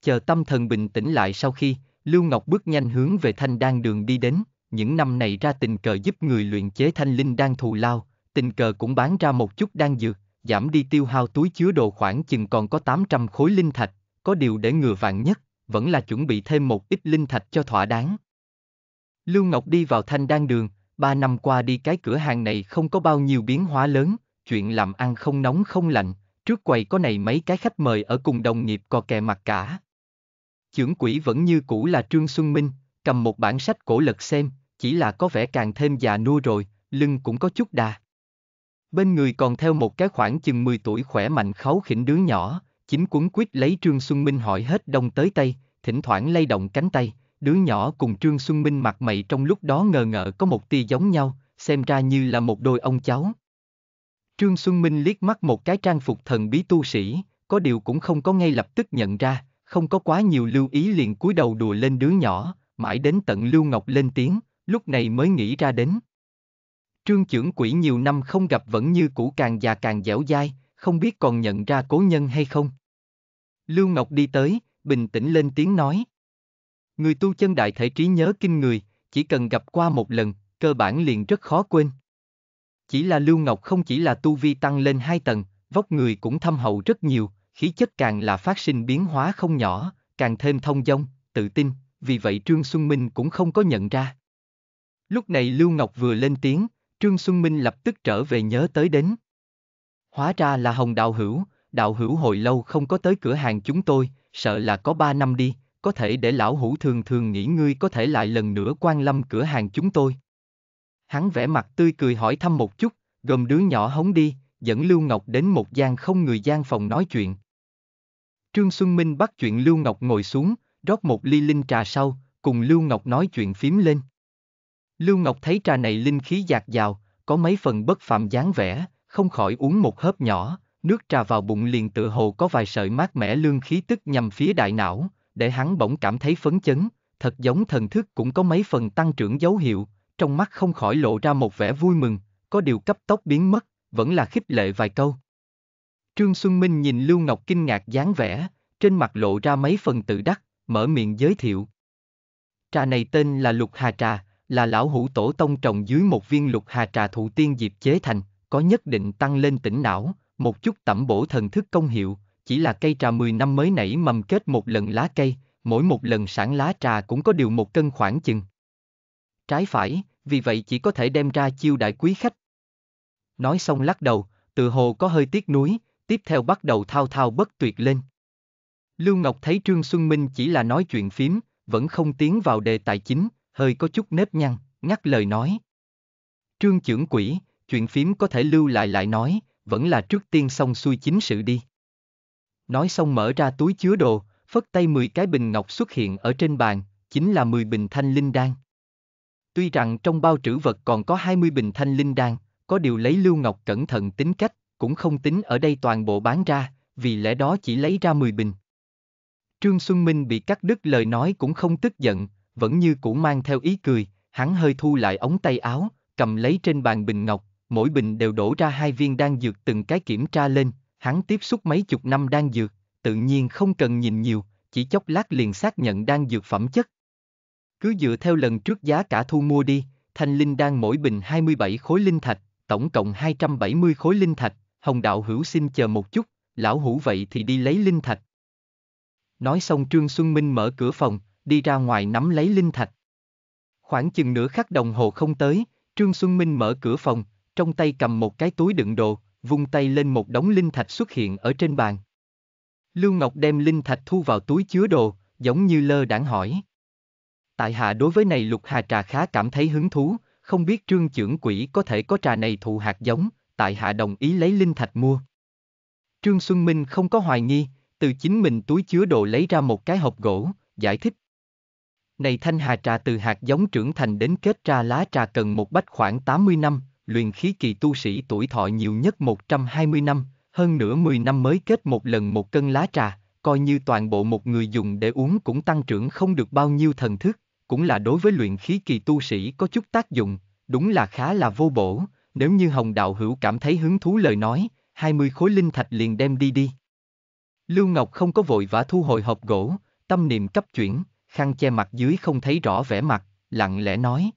Chờ tâm thần bình tĩnh lại sau khi, Lưu Ngọc bước nhanh hướng về thanh đan đường đi đến, những năm này ra tình cờ giúp người luyện chế thanh linh đan thù lao, tình cờ cũng bán ra một chút đan dược, giảm đi tiêu hao túi chứa đồ khoảng chừng còn có 800 khối linh thạch, có điều để ngừa vạn nhất, vẫn là chuẩn bị thêm một ít linh thạch cho thỏa đáng. Lưu Ngọc đi vào thanh đan đường, ba năm qua đi cái cửa hàng này không có bao nhiêu biến hóa lớn, chuyện làm ăn không nóng không lạnh, trước quầy có này mấy cái khách mời ở cùng đồng nghiệp cò kè mặt cả. Chưởng quỷ vẫn như cũ là Trương Xuân Minh, cầm một bản sách cổ lật xem, chỉ là có vẻ càng thêm già nua rồi, lưng cũng có chút đà. Bên người còn theo một cái khoảng chừng 10 tuổi khỏe mạnh kháu khỉnh đứa nhỏ, chính cuốn quýt lấy Trương Xuân Minh hỏi hết đông tới tây, thỉnh thoảng lay động cánh tay, đứa nhỏ cùng Trương Xuân Minh mặt mày trong lúc đó ngờ ngợ có một tia giống nhau, xem ra như là một đôi ông cháu. Trương Xuân Minh liếc mắt một cái trang phục thần bí tu sĩ, có điều cũng không có ngay lập tức nhận ra, không có quá nhiều lưu ý liền cúi đầu đùa lên đứa nhỏ, mãi đến tận Lưu Ngọc lên tiếng, lúc này mới nghĩ ra đến. Trương trưởng quỷ nhiều năm không gặp vẫn như cũ càng già càng dẻo dai, không biết còn nhận ra cố nhân hay không. Lưu Ngọc đi tới, bình tĩnh lên tiếng nói. Người tu chân đại thể trí nhớ kinh người, chỉ cần gặp qua một lần, cơ bản liền rất khó quên. Chỉ là Lưu Ngọc không chỉ là tu vi tăng lên hai tầng, vóc người cũng thâm hậu rất nhiều, khí chất càng là phát sinh biến hóa không nhỏ, càng thêm thông dong, tự tin, vì vậy Trương Xuân Minh cũng không có nhận ra. Lúc này Lưu Ngọc vừa lên tiếng, Trương Xuân Minh lập tức trở về nhớ tới đến. Hóa ra là Hồng Đạo Hữu, Đạo Hữu hồi lâu không có tới cửa hàng chúng tôi, sợ là có ba năm đi, có thể để lão hủ thường thường nghỉ ngươi có thể lại lần nữa quan lâm cửa hàng chúng tôi. Hắn vẽ mặt tươi cười hỏi thăm một chút, gồm đứa nhỏ hống đi, dẫn Lưu Ngọc đến một gian không người gian phòng nói chuyện. Trương Xuân Minh bắt chuyện Lưu Ngọc ngồi xuống, rót một ly linh trà sau, cùng Lưu Ngọc nói chuyện phím lên. Lưu Ngọc thấy trà này linh khí dạt dào, có mấy phần bất phạm dáng vẻ, không khỏi uống một hớp nhỏ, nước trà vào bụng liền tự hồ có vài sợi mát mẻ lương khí tức nhằm phía đại não, để hắn bỗng cảm thấy phấn chấn, thật giống thần thức cũng có mấy phần tăng trưởng dấu hiệu, trong mắt không khỏi lộ ra một vẻ vui mừng, có điều cấp tốc biến mất, vẫn là khích lệ vài câu. Trương Xuân Minh nhìn Lưu Ngọc kinh ngạc dáng vẻ, trên mặt lộ ra mấy phần tự đắc, mở miệng giới thiệu. Trà này tên là lục hà trà, là lão hữu tổ tông trồng dưới một viên lục hà trà thụ tiên diệp chế thành, có nhất định tăng lên tỉnh não, một chút tẩm bổ thần thức công hiệu, chỉ là cây trà 10 năm mới nảy mầm kết một lần lá cây, mỗi một lần sản lá trà cũng có điều một cân khoảng chừng. Trái phải, vì vậy chỉ có thể đem ra chiêu đại quý khách. Nói xong lắc đầu, tự hồ có hơi tiếc nuối, tiếp theo bắt đầu thao thao bất tuyệt lên. Lưu Ngọc thấy Trương Xuân Minh chỉ là nói chuyện phím, vẫn không tiến vào đề tài chính, hơi có chút nếp nhăn, ngắt lời nói. Trương trưởng quỷ, chuyện phím có thể lưu lại lại nói, vẫn là trước tiên xong xuôi chính sự đi. Nói xong mở ra túi chứa đồ, phất tay 10 cái bình ngọc xuất hiện ở trên bàn, chính là 10 bình thanh linh đan. Tuy rằng trong bao trữ vật còn có 20 bình thanh linh đan, có điều lấy Lưu Ngọc cẩn thận tính cách, cũng không tính ở đây toàn bộ bán ra, vì lẽ đó chỉ lấy ra 10 bình. Trương Xuân Minh bị cắt đứt lời nói cũng không tức giận, vẫn như cũ mang theo ý cười, hắn hơi thu lại ống tay áo, cầm lấy trên bàn bình ngọc, mỗi bình đều đổ ra hai viên đan dược từng cái kiểm tra lên, Hắn tiếp xúc mấy chục năm đang dược, tự nhiên không cần nhìn nhiều, chỉ chốc lát liền xác nhận đang dược phẩm chất. Cứ dựa theo lần trước giá cả thu mua đi, thanh linh đang mỗi bình 27 khối linh thạch, tổng cộng 270 khối linh thạch, hồng đạo hữu xin chờ một chút, lão hữu vậy thì đi lấy linh thạch. Nói xong Trương Xuân Minh mở cửa phòng, đi ra ngoài nắm lấy linh thạch. Khoảng chừng nửa khắc đồng hồ không tới, Trương Xuân Minh mở cửa phòng, trong tay cầm một cái túi đựng đồ, vung tay lên một đống linh thạch xuất hiện ở trên bàn. Lưu Ngọc đem linh thạch thu vào túi chứa đồ, giống như lơ đãng hỏi. Tại hạ đối với này lục hà trà khá cảm thấy hứng thú, không biết trương trưởng quỷ có thể có trà này thụ hạt giống, tại hạ đồng ý lấy linh thạch mua. Trương Xuân Minh không có hoài nghi, từ chính mình túi chứa đồ lấy ra một cái hộp gỗ, giải thích. Này thanh hà trà từ hạt giống trưởng thành đến kết ra lá trà cần một bách khoảng 80 năm, luyện khí kỳ tu sĩ tuổi thọ nhiều nhất 120 năm, hơn nửa 10 năm mới kết một lần một cân lá trà, coi như toàn bộ một người dùng để uống cũng tăng trưởng không được bao nhiêu thần thức, cũng là đối với luyện khí kỳ tu sĩ có chút tác dụng, đúng là khá là vô bổ, nếu như Hồng Đạo Hữu cảm thấy hứng thú lời nói, 20 khối linh thạch liền đem đi đi. Lưu Ngọc không có vội vã thu hồi hộp gỗ, tâm niệm cấp chuyển, khăn che mặt dưới không thấy rõ vẻ mặt, lặng lẽ nói.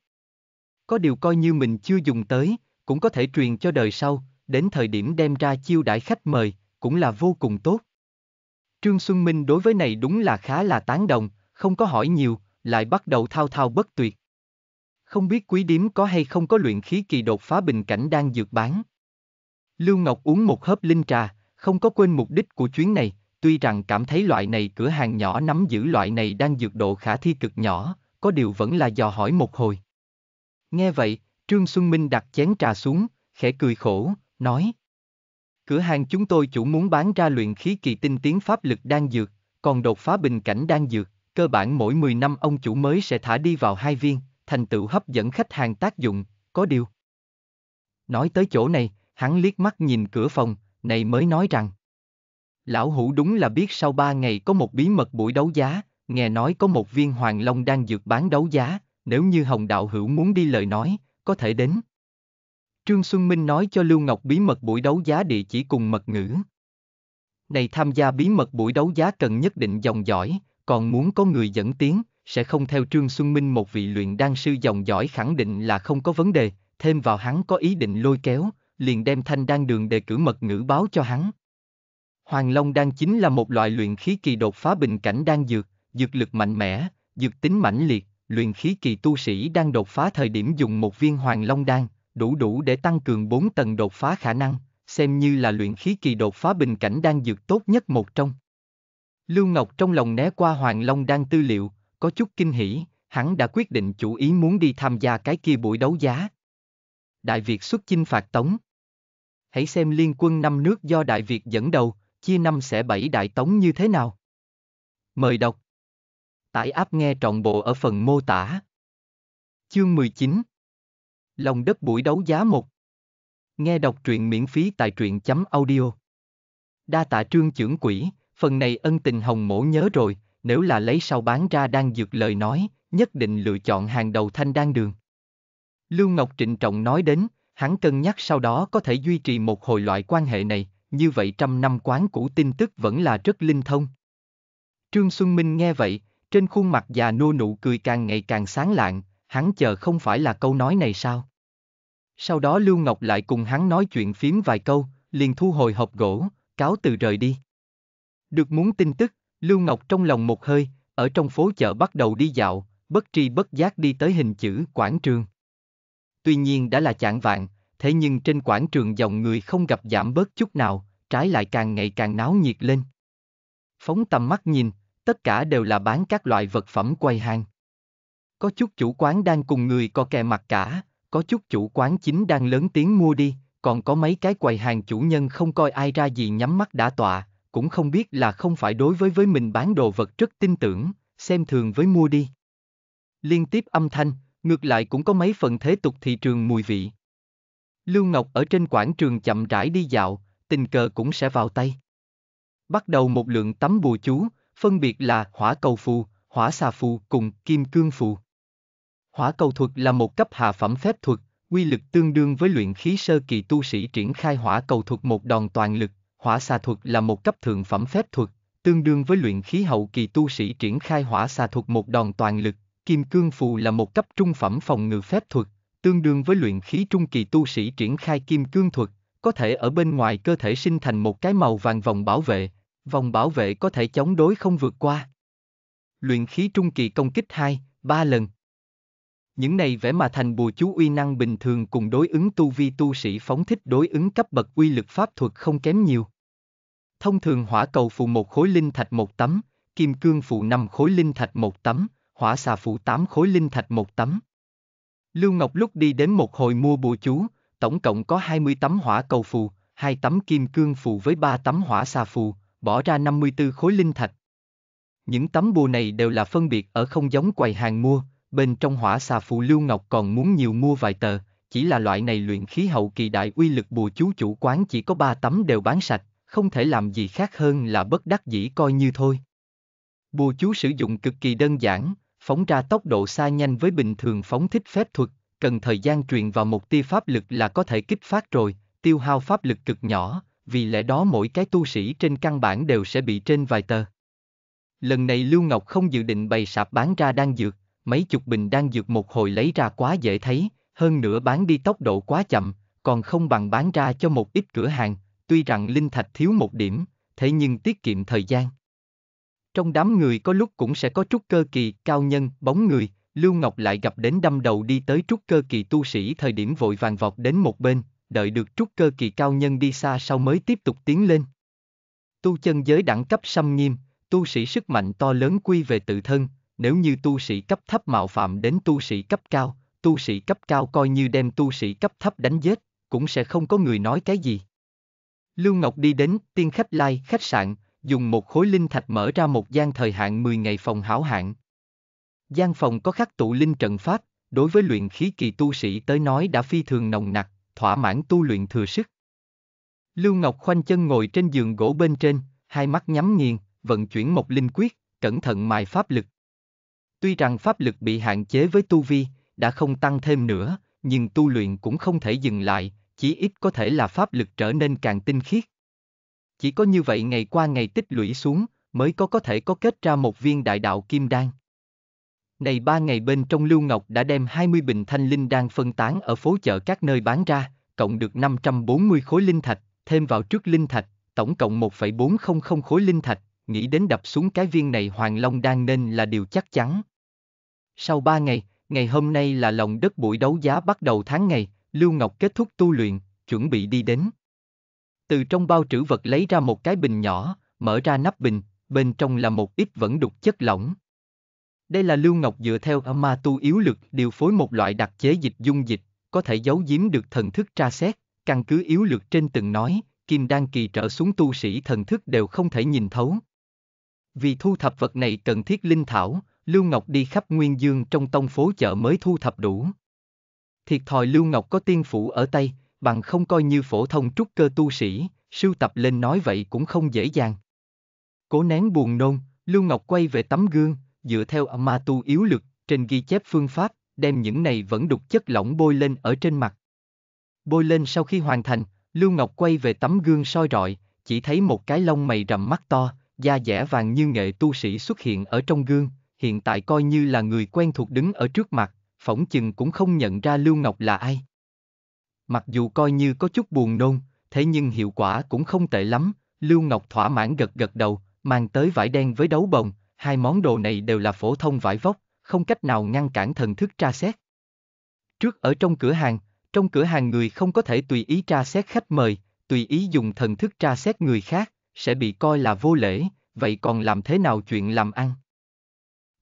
Có điều coi như mình chưa dùng tới, cũng có thể truyền cho đời sau, đến thời điểm đem ra chiêu đãi khách mời, cũng là vô cùng tốt. Trương Xuân Minh đối với này đúng là khá là tán đồng, không có hỏi nhiều, lại bắt đầu thao thao bất tuyệt. Không biết quý điếm có hay không có luyện khí kỳ đột phá bình cảnh đang dược bán. Lưu Ngọc uống một hớp linh trà, không có quên mục đích của chuyến này, tuy rằng cảm thấy loại này cửa hàng nhỏ nắm giữ loại này đang dược độ khả thi cực nhỏ, có điều vẫn là dò hỏi một hồi. Nghe vậy, Trương Xuân Minh đặt chén trà xuống, khẽ cười khổ, nói. Cửa hàng chúng tôi chủ muốn bán ra luyện khí kỳ tinh tiến pháp lực đang dược, còn đột phá bình cảnh đang dược, cơ bản mỗi 10 năm ông chủ mới sẽ thả đi vào hai viên, thành tựu hấp dẫn khách hàng tác dụng, có điều. Nói tới chỗ này, hắn liếc mắt nhìn cửa phòng, này mới nói rằng. Lão hủ đúng là biết sau ba ngày có một bí mật buổi đấu giá, nghe nói có một viên hoàng long đang dược bán đấu giá, nếu như hồng đạo hữu muốn đi lời nói, có thể đến. Trương Xuân Minh nói cho Lưu Ngọc bí mật buổi đấu giá địa chỉ cùng mật ngữ. Này tham gia bí mật buổi đấu giá cần nhất định dòng giỏi, còn muốn có người dẫn tiến, sẽ không theo Trương Xuân Minh một vị luyện đan sư dòng giỏi khẳng định là không có vấn đề, thêm vào hắn có ý định lôi kéo, liền đem thanh đan đường đề cử mật ngữ báo cho hắn. Hoàng Long đan chính là một loại luyện khí kỳ đột phá bình cảnh đan dược, dược lực mạnh mẽ, dược tính mãnh liệt, luyện khí kỳ tu sĩ đang đột phá thời điểm dùng một viên hoàng long đan, đủ đủ để tăng cường 4 tầng đột phá khả năng, xem như là luyện khí kỳ đột phá bình cảnh đang dược tốt nhất một trong. Lưu Ngọc trong lòng né qua Hoàng Long Đan tư liệu, có chút kinh hỉ, hắn đã quyết định chủ ý muốn đi tham gia cái kia buổi đấu giá. Đại Việt xuất chinh phạt Tống Hãy xem liên quân năm nước do Đại Việt dẫn đầu, chia năm sẽ bảy Đại Tống như thế nào. Mời đọc Tải app nghe trọn bộ ở phần mô tả. Chương 19 Lòng đất buổi đấu giá 1 Nghe đọc truyện miễn phí tại truyện chấm audio. Đa tạ trương trưởng quỹ, phần này ân tình hồng mổ nhớ rồi, nếu là lấy sau bán ra đang dược lời nói, nhất định lựa chọn hàng đầu thanh đan đường. Lưu Ngọc trịnh trọng nói đến, hắn cân nhắc sau đó có thể duy trì một hồi loại quan hệ này, như vậy trăm năm quán cũ tin tức vẫn là rất linh thông. Trương Xuân Minh nghe vậy, trên khuôn mặt già nua nụ cười càng ngày càng sáng lạng, hắn chờ không phải là câu nói này sao? Sau đó Lưu Ngọc lại cùng hắn nói chuyện phiếm vài câu, liền thu hồi hộp gỗ, cáo từ rời đi. Được muốn tin tức, Lưu Ngọc trong lòng một hơi, ở trong phố chợ bắt đầu đi dạo, bất tri bất giác đi tới hình chữ quảng trường. Tuy nhiên đã là chạng vạn, thế nhưng trên quảng trường dòng người không gặp giảm bớt chút nào, trái lại càng ngày càng náo nhiệt lên. Phóng tầm mắt nhìn, tất cả đều là bán các loại vật phẩm quầy hàng. Có chút chủ quán đang cùng người có kè mặt cả, có chút chủ quán chính đang lớn tiếng mua đi, còn có mấy cái quầy hàng chủ nhân không coi ai ra gì nhắm mắt đã tọa, cũng không biết là không phải đối với với mình bán đồ vật rất tin tưởng, xem thường với mua đi. Liên tiếp âm thanh, ngược lại cũng có mấy phần thế tục thị trường mùi vị. Lưu Ngọc ở trên quảng trường chậm rãi đi dạo, tình cờ cũng sẽ vào tay. Bắt đầu một lượng tấm bùa chú, phân biệt là hỏa cầu phù, hỏa xà phù cùng kim cương phù. Hỏa cầu thuật là một cấp hạ phẩm phép thuật, quy lực tương đương với luyện khí sơ kỳ tu sĩ triển khai hỏa cầu thuật một đòn toàn lực, hỏa xà thuật là một cấp thượng phẩm phép thuật, tương đương với luyện khí hậu kỳ tu sĩ triển khai hỏa xà thuật một đòn toàn lực, kim cương phù là một cấp trung phẩm phòng ngự phép thuật, tương đương với luyện khí trung kỳ tu sĩ triển khai kim cương thuật, có thể ở bên ngoài cơ thể sinh thành một cái màu vàng vòng bảo vệ, vòng bảo vệ có thể chống đối không vượt qua. Luyện khí trung kỳ công kích 2, 3 lần. Những này vẽ mà thành bùa chú uy năng bình thường cùng đối ứng tu vi tu sĩ phóng thích đối ứng cấp bậc uy lực pháp thuật không kém nhiều. Thông thường hỏa cầu phụ một khối linh thạch một tấm, kim cương phụ 5 khối linh thạch một tấm, hỏa xà phụ 8 khối linh thạch một tấm. Lưu Ngọc lúc đi đến một hồi mua bùa chú, tổng cộng có 20 tấm hỏa cầu phù, 2 tấm kim cương phù với 3 tấm hỏa xà phù, bỏ ra 54 khối linh thạch. Những tấm bùa này đều là phân biệt ở không giống quầy hàng mua, bên trong hỏa xà phù lưu ngọc còn muốn nhiều mua vài tờ, chỉ là loại này luyện khí hậu kỳ đại uy lực bùa chú chủ quán chỉ có 3 tấm đều bán sạch, không thể làm gì khác hơn là bất đắc dĩ coi như thôi. Bùa chú sử dụng cực kỳ đơn giản, phóng ra tốc độ xa nhanh với bình thường phóng thích phép thuật, cần thời gian truyền vào một tia pháp lực là có thể kích phát rồi, tiêu hao pháp lực cực nhỏ, vì lẽ đó mỗi cái tu sĩ trên căn bản đều sẽ bị trên vài tờ. Lần này Lưu Ngọc không dự định bày sạp bán ra đan dược, mấy chục bình đan dược một hồi lấy ra quá dễ thấy, hơn nữa bán đi tốc độ quá chậm, còn không bằng bán ra cho một ít cửa hàng, tuy rằng linh thạch thiếu một điểm, thế nhưng tiết kiệm thời gian. Trong đám người có lúc cũng sẽ có trúc cơ kỳ, cao nhân, bóng người, Lưu Ngọc lại gặp đến đâm đầu đi tới trúc cơ kỳ tu sĩ thời điểm vội vàng vọt đến một bên, đợi được trúc cơ kỳ cao nhân đi xa sau mới tiếp tục tiến lên. Tu chân giới đẳng cấp xâm nghiêm, tu sĩ sức mạnh to lớn quy về tự thân, nếu như tu sĩ cấp thấp mạo phạm đến tu sĩ cấp cao, tu sĩ cấp cao coi như đem tu sĩ cấp thấp đánh giết, cũng sẽ không có người nói cái gì. Lưu Ngọc đi đến tiên khách lai khách sạn, dùng một khối linh thạch mở ra một gian thời hạn 10 ngày phòng hảo hạn. Gian phòng có khắc tụ linh trận pháp, đối với luyện khí kỳ tu sĩ tới nói đã phi thường nồng nặc, thỏa mãn tu luyện thừa sức. Lưu Ngọc khoanh chân ngồi trên giường gỗ bên trên, hai mắt nhắm nghiền, vận chuyển một linh quyết, cẩn thận mài pháp lực. Tuy rằng pháp lực bị hạn chế với tu vi, đã không tăng thêm nữa, nhưng tu luyện cũng không thể dừng lại, chỉ ít có thể là pháp lực trở nên càng tinh khiết. Chỉ có như vậy ngày qua ngày tích lũy xuống, mới có có thể có kết ra một viên đại đạo kim đan. Này ba ngày bên trong Lưu Ngọc đã đem 20 bình thanh linh đang phân tán ở phố chợ các nơi bán ra, cộng được 540 khối linh thạch, thêm vào trước linh thạch, tổng cộng 1,400 khối linh thạch, nghĩ đến đập xuống cái viên này Hoàng Long đang nên là điều chắc chắn. Sau ba ngày, ngày hôm nay là lòng đất buổi đấu giá bắt đầu tháng ngày, Lưu Ngọc kết thúc tu luyện, chuẩn bị đi đến. Từ trong bao trữ vật lấy ra một cái bình nhỏ, mở ra nắp bình, bên trong là một ít vẫn đục chất lỏng, đây là lưu ngọc dựa theo Ma tu yếu lực điều phối một loại đặc chế dịch dung dịch, có thể giấu giếm được thần thức tra xét, căn cứ yếu lực trên từng nói, kim đan kỳ trở xuống tu sĩ thần thức đều không thể nhìn thấu. Vì thu thập vật này cần thiết linh thảo, Lưu Ngọc đi khắp Nguyên Dương trong tông phố chợ mới thu thập đủ. Thiệt thòi Lưu Ngọc có tiên phủ ở tay, bằng không coi như phổ thông trúc cơ tu sĩ, sưu tập lên nói vậy cũng không dễ dàng. Cố nén buồn nôn, Lưu Ngọc quay về tấm gương, dựa theo ma tu yếu lực, trên ghi chép phương pháp, đem những này vẫn đục chất lỏng bôi lên ở trên mặt. Bôi lên sau khi hoàn thành, Lưu Ngọc quay về tấm gương soi rọi, chỉ thấy một cái lông mày rậm mắt to, da dẻ vàng như nghệ tu sĩ xuất hiện ở trong gương, hiện tại coi như là người quen thuộc đứng ở trước mặt, phỏng chừng cũng không nhận ra Lưu Ngọc là ai. Mặc dù coi như có chút buồn nôn, thế nhưng hiệu quả cũng không tệ lắm, Lưu Ngọc thỏa mãn gật gật đầu, mang tới vải đen với đấu bồng, hai món đồ này đều là phổ thông vải vóc, không cách nào ngăn cản thần thức tra xét. Trước ở trong cửa hàng, trong cửa hàng người không có thể tùy ý tra xét khách mời, tùy ý dùng thần thức tra xét người khác, sẽ bị coi là vô lễ, vậy còn làm thế nào chuyện làm ăn?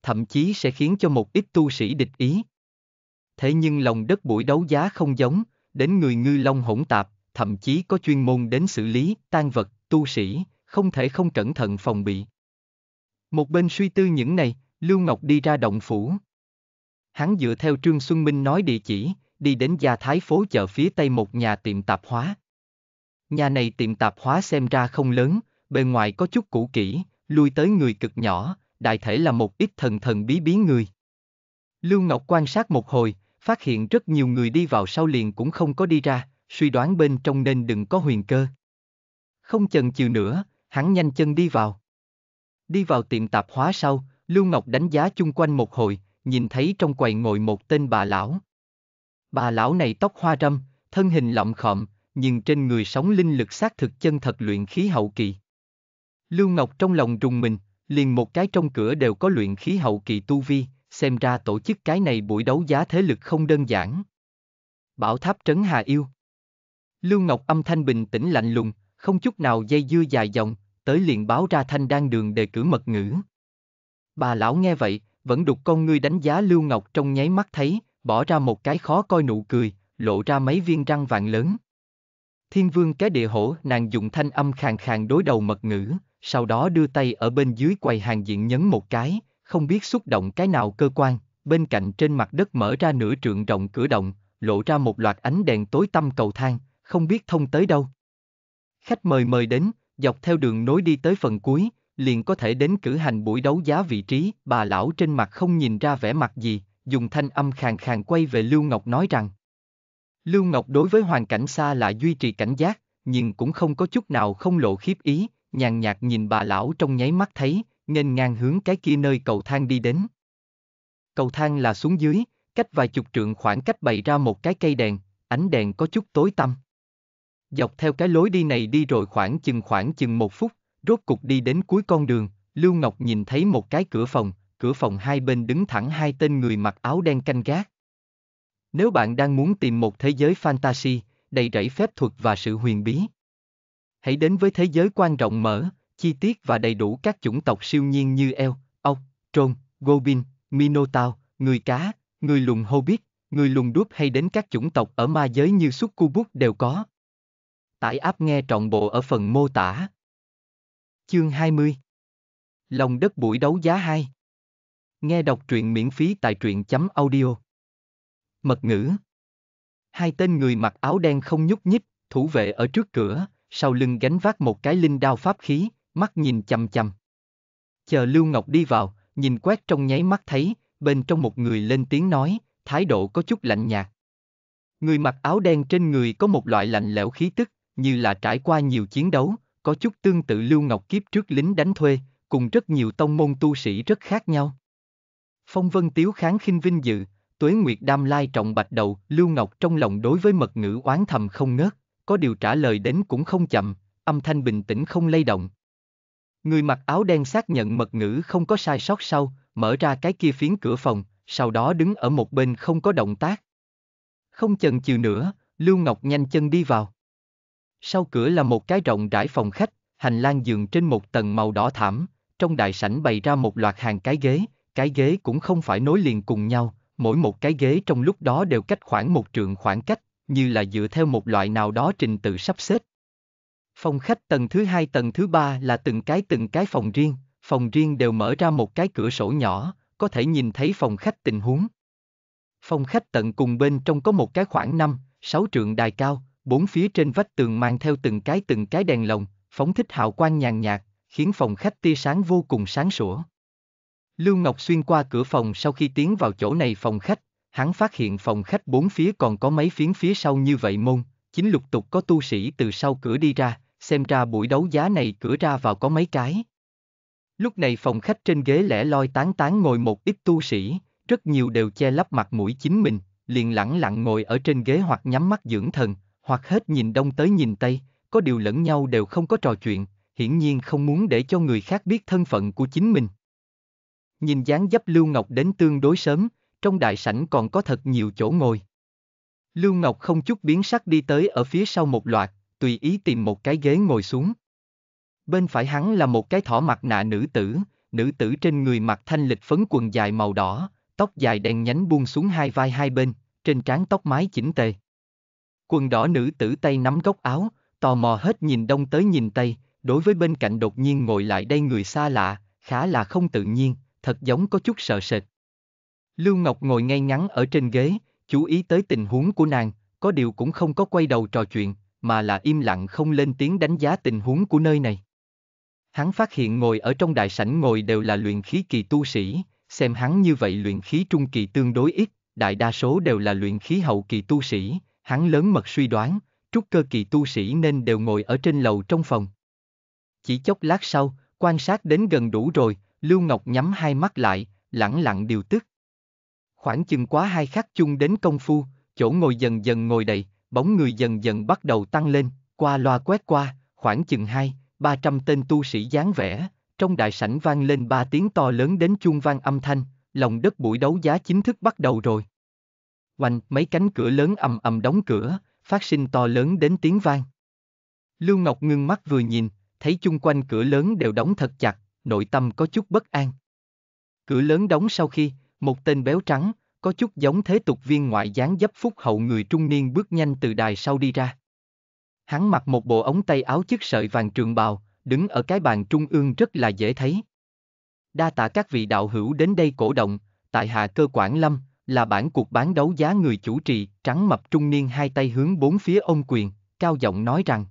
Thậm chí sẽ khiến cho một ít tu sĩ địch ý. Thế nhưng lòng đất buổi đấu giá không giống, đến người ngư long hỗn tạp, thậm chí có chuyên môn đến xử lý, tan vật, tu sĩ, không thể không cẩn thận phòng bị. Một bên suy tư những này, Lưu Ngọc đi ra động phủ. Hắn dựa theo Trương Xuân Minh nói địa chỉ, đi đến Gia Thái phố chợ phía tây một nhà tiệm tạp hóa. Nhà này tiệm tạp hóa xem ra không lớn, bề ngoài có chút cũ kỹ, lui tới người cực nhỏ, đại thể là một ít thần thần bí bí người. Lưu Ngọc quan sát một hồi, phát hiện rất nhiều người đi vào sau liền cũng không có đi ra, suy đoán bên trong nên đừng có huyền cơ. Không chần chừ nữa, hắn nhanh chân đi vào. Đi vào tiệm tạp hóa sau, Lưu Ngọc đánh giá chung quanh một hồi, nhìn thấy trong quầy ngồi một tên bà lão. Bà lão này tóc hoa râm, thân hình lậm khọm, nhưng trên người sống linh lực xác thực chân thật luyện khí hậu kỳ. Lưu Ngọc trong lòng rùng mình, liền một cái trong cửa đều có luyện khí hậu kỳ tu vi, xem ra tổ chức cái này buổi đấu giá thế lực không đơn giản. Bảo tháp trấn Hà Yêu Lưu Ngọc âm thanh bình tĩnh lạnh lùng, không chút nào dây dưa dài dòng, tới liền báo ra thanh đan đường đề cử mật ngữ. Bà lão nghe vậy, vẫn đục con ngươi đánh giá Lưu Ngọc trong nháy mắt thấy, bỏ ra một cái khó coi nụ cười, lộ ra mấy viên răng vàng lớn. Thiên vương cái địa hổ nàng dùng thanh âm khàn khàn đối đầu mật ngữ, sau đó đưa tay ở bên dưới quầy hàng diện nhấn một cái, không biết xúc động cái nào cơ quan, bên cạnh trên mặt đất mở ra nửa trượng rộng cửa động, lộ ra một loạt ánh đèn tối tăm cầu thang, không biết thông tới đâu. Khách mời mời đến, dọc theo đường nối đi tới phần cuối, liền có thể đến cử hành buổi đấu giá vị trí, bà lão trên mặt không nhìn ra vẻ mặt gì, dùng thanh âm khàn khàn quay về Lưu Ngọc nói rằng. Lưu Ngọc đối với hoàn cảnh xa là duy trì cảnh giác, nhưng cũng không có chút nào không lộ khiếp ý, nhàn nhạt nhìn bà lão trong nháy mắt thấy, nghênh ngang hướng cái kia nơi cầu thang đi đến. Cầu thang là xuống dưới, cách vài chục trượng khoảng cách bày ra một cái cây đèn, ánh đèn có chút tối tăm. Dọc theo cái lối đi này đi rồi khoảng chừng khoảng chừng một phút, rốt cục đi đến cuối con đường, Lưu Ngọc nhìn thấy một cái cửa phòng, cửa phòng hai bên đứng thẳng hai tên người mặc áo đen canh gác. Nếu bạn đang muốn tìm một thế giới fantasy, đầy rẫy phép thuật và sự huyền bí, hãy đến với thế giới quan rộng mở, chi tiết và đầy đủ các chủng tộc siêu nhiên như eo, Orc, Troll, Goblin, minotaur, người cá, người lùn hobbit, người lùn đuốc hay đến các chủng tộc ở ma giới như succubus đều có, Tải app nghe trọn bộ ở phần mô tả. Chương 20 Lòng đất buổi đấu giá 2 Nghe đọc truyện miễn phí tại truyện.audio chấm Mật ngữ Hai tên người mặc áo đen không nhúc nhích, thủ vệ ở trước cửa, sau lưng gánh vác một cái linh đao pháp khí, mắt nhìn chằm chằm. Chờ Lưu Ngọc đi vào, nhìn quét trong nháy mắt thấy, bên trong một người lên tiếng nói, thái độ có chút lạnh nhạt. Người mặc áo đen trên người có một loại lạnh lẽo khí tức, như là trải qua nhiều chiến đấu, có chút tương tự Lưu Ngọc Kiếp trước lính đánh thuê, cùng rất nhiều tông môn tu sĩ rất khác nhau. Phong Vân Tiếu kháng khinh vinh dự, Tuế Nguyệt Đam Lai trọng bạch đầu, Lưu Ngọc trong lòng đối với mật ngữ oán thầm không ngớt, có điều trả lời đến cũng không chậm, âm thanh bình tĩnh không lay động. Người mặc áo đen xác nhận mật ngữ không có sai sót sau, mở ra cái kia phiến cửa phòng, sau đó đứng ở một bên không có động tác. Không chần chừ nữa, Lưu Ngọc nhanh chân đi vào. Sau cửa là một cái rộng rãi phòng khách, hành lang giường trên một tầng màu đỏ thảm, trong đại sảnh bày ra một loạt hàng cái ghế, cái ghế cũng không phải nối liền cùng nhau, mỗi một cái ghế trong lúc đó đều cách khoảng một trượng khoảng cách, như là dựa theo một loại nào đó trình tự sắp xếp. Phòng khách tầng thứ hai tầng thứ ba là từng cái từng cái phòng riêng, phòng riêng đều mở ra một cái cửa sổ nhỏ, có thể nhìn thấy phòng khách tình huống. Phòng khách tận cùng bên trong có một cái khoảng 5, 6 trượng đài cao, bốn phía trên vách tường mang theo từng cái từng cái đèn lồng, phóng thích hào quang nhàn nhạt, khiến phòng khách tia sáng vô cùng sáng sủa. Lưu Ngọc xuyên qua cửa phòng sau khi tiến vào chỗ này phòng khách, hắn phát hiện phòng khách bốn phía còn có mấy phiến phía sau như vậy môn, chính lục tục có tu sĩ từ sau cửa đi ra, xem ra buổi đấu giá này cửa ra vào có mấy cái. Lúc này phòng khách trên ghế lẻ loi tán tán ngồi một ít tu sĩ, rất nhiều đều che lấp mặt mũi chính mình, liền lẳng lặng ngồi ở trên ghế hoặc nhắm mắt dưỡng thần, hoặc hết nhìn đông tới nhìn tây, có điều lẫn nhau đều không có trò chuyện, hiển nhiên không muốn để cho người khác biết thân phận của chính mình. Nhìn dáng dấp Lưu Ngọc đến tương đối sớm, trong đại sảnh còn có thật nhiều chỗ ngồi. Lưu Ngọc không chút biến sắc đi tới ở phía sau một loạt, tùy ý tìm một cái ghế ngồi xuống. Bên phải hắn là một cái thỏ mặt nạ nữ tử, nữ tử trên người mặc thanh lịch phấn quần dài màu đỏ, tóc dài đen nhánh buông xuống hai vai hai bên, trên trán tóc mái chỉnh tề. Quần đỏ nữ tử tay nắm góc áo, tò mò hết nhìn đông tới nhìn tây, đối với bên cạnh đột nhiên ngồi lại đây người xa lạ, khá là không tự nhiên, thật giống có chút sợ sệt. Lưu Ngọc ngồi ngay ngắn ở trên ghế, chú ý tới tình huống của nàng, có điều cũng không có quay đầu trò chuyện, mà là im lặng không lên tiếng đánh giá tình huống của nơi này. Hắn phát hiện ngồi ở trong đại sảnh ngồi đều là luyện khí kỳ tu sĩ, xem hắn như vậy luyện khí trung kỳ tương đối ít, đại đa số đều là luyện khí hậu kỳ tu sĩ, Hắn lớn mật suy đoán, trúc cơ kỳ tu sĩ nên đều ngồi ở trên lầu trong phòng. Chỉ chốc lát sau, quan sát đến gần đủ rồi, Lưu Ngọc nhắm hai mắt lại, lẳng lặng điều tức. Khoảng chừng quá hai khắc chung đến công phu, chỗ ngồi dần dần ngồi đầy, bóng người dần dần bắt đầu tăng lên, qua loa quét qua, khoảng chừng hai, ba trăm tên tu sĩ dáng vẻ, trong đại sảnh vang lên ba tiếng to lớn đến chuông vang âm thanh, lòng đất buổi đấu giá chính thức bắt đầu rồi oanh, mấy cánh cửa lớn ầm ầm đóng cửa, phát sinh to lớn đến tiếng vang. Lưu Ngọc ngưng mắt vừa nhìn, thấy chung quanh cửa lớn đều đóng thật chặt, nội tâm có chút bất an. Cửa lớn đóng sau khi, một tên béo trắng, có chút giống thế tục viên ngoại dáng dấp phúc hậu người trung niên bước nhanh từ đài sau đi ra. Hắn mặc một bộ ống tay áo chiếc sợi vàng trường bào, đứng ở cái bàn trung ương rất là dễ thấy. Đa tạ các vị đạo hữu đến đây cổ động, tại hạ cơ quản lâm, là bản cuộc bán đấu giá người chủ trì, trắng mập trung niên hai tay hướng bốn phía ông quyền, cao giọng nói rằng.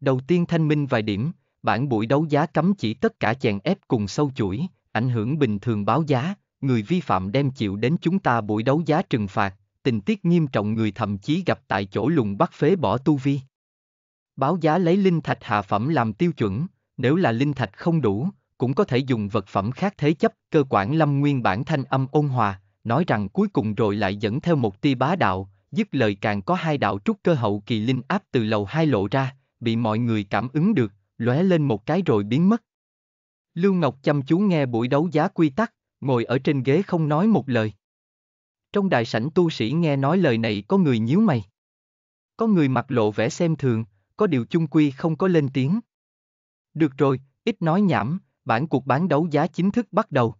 Đầu tiên thanh minh vài điểm, bản buổi đấu giá cấm chỉ tất cả chèn ép cùng sâu chuỗi, ảnh hưởng bình thường báo giá, người vi phạm đem chịu đến chúng ta buổi đấu giá trừng phạt, tình tiết nghiêm trọng người thậm chí gặp tại chỗ lùng bắt phế bỏ tu vi. Báo giá lấy linh thạch hạ phẩm làm tiêu chuẩn, nếu là linh thạch không đủ, cũng có thể dùng vật phẩm khác thế chấp, cơ quản lâm nguyên bản thanh âm ôn hòa, nói rằng cuối cùng rồi lại dẫn theo một tia bá đạo, dứt lời càng có hai đạo trúc cơ hậu kỳ linh áp từ lầu hai lộ ra, bị mọi người cảm ứng được, lóe lên một cái rồi biến mất. Lưu Ngọc chăm chú nghe buổi đấu giá quy tắc, ngồi ở trên ghế không nói một lời. Trong đại sảnh tu sĩ nghe nói lời này có người nhíu mày. Có người mặt lộ vẻ xem thường, có điều chung quy không có lên tiếng. Được rồi, ít nói nhảm, bản cuộc bán đấu giá chính thức bắt đầu.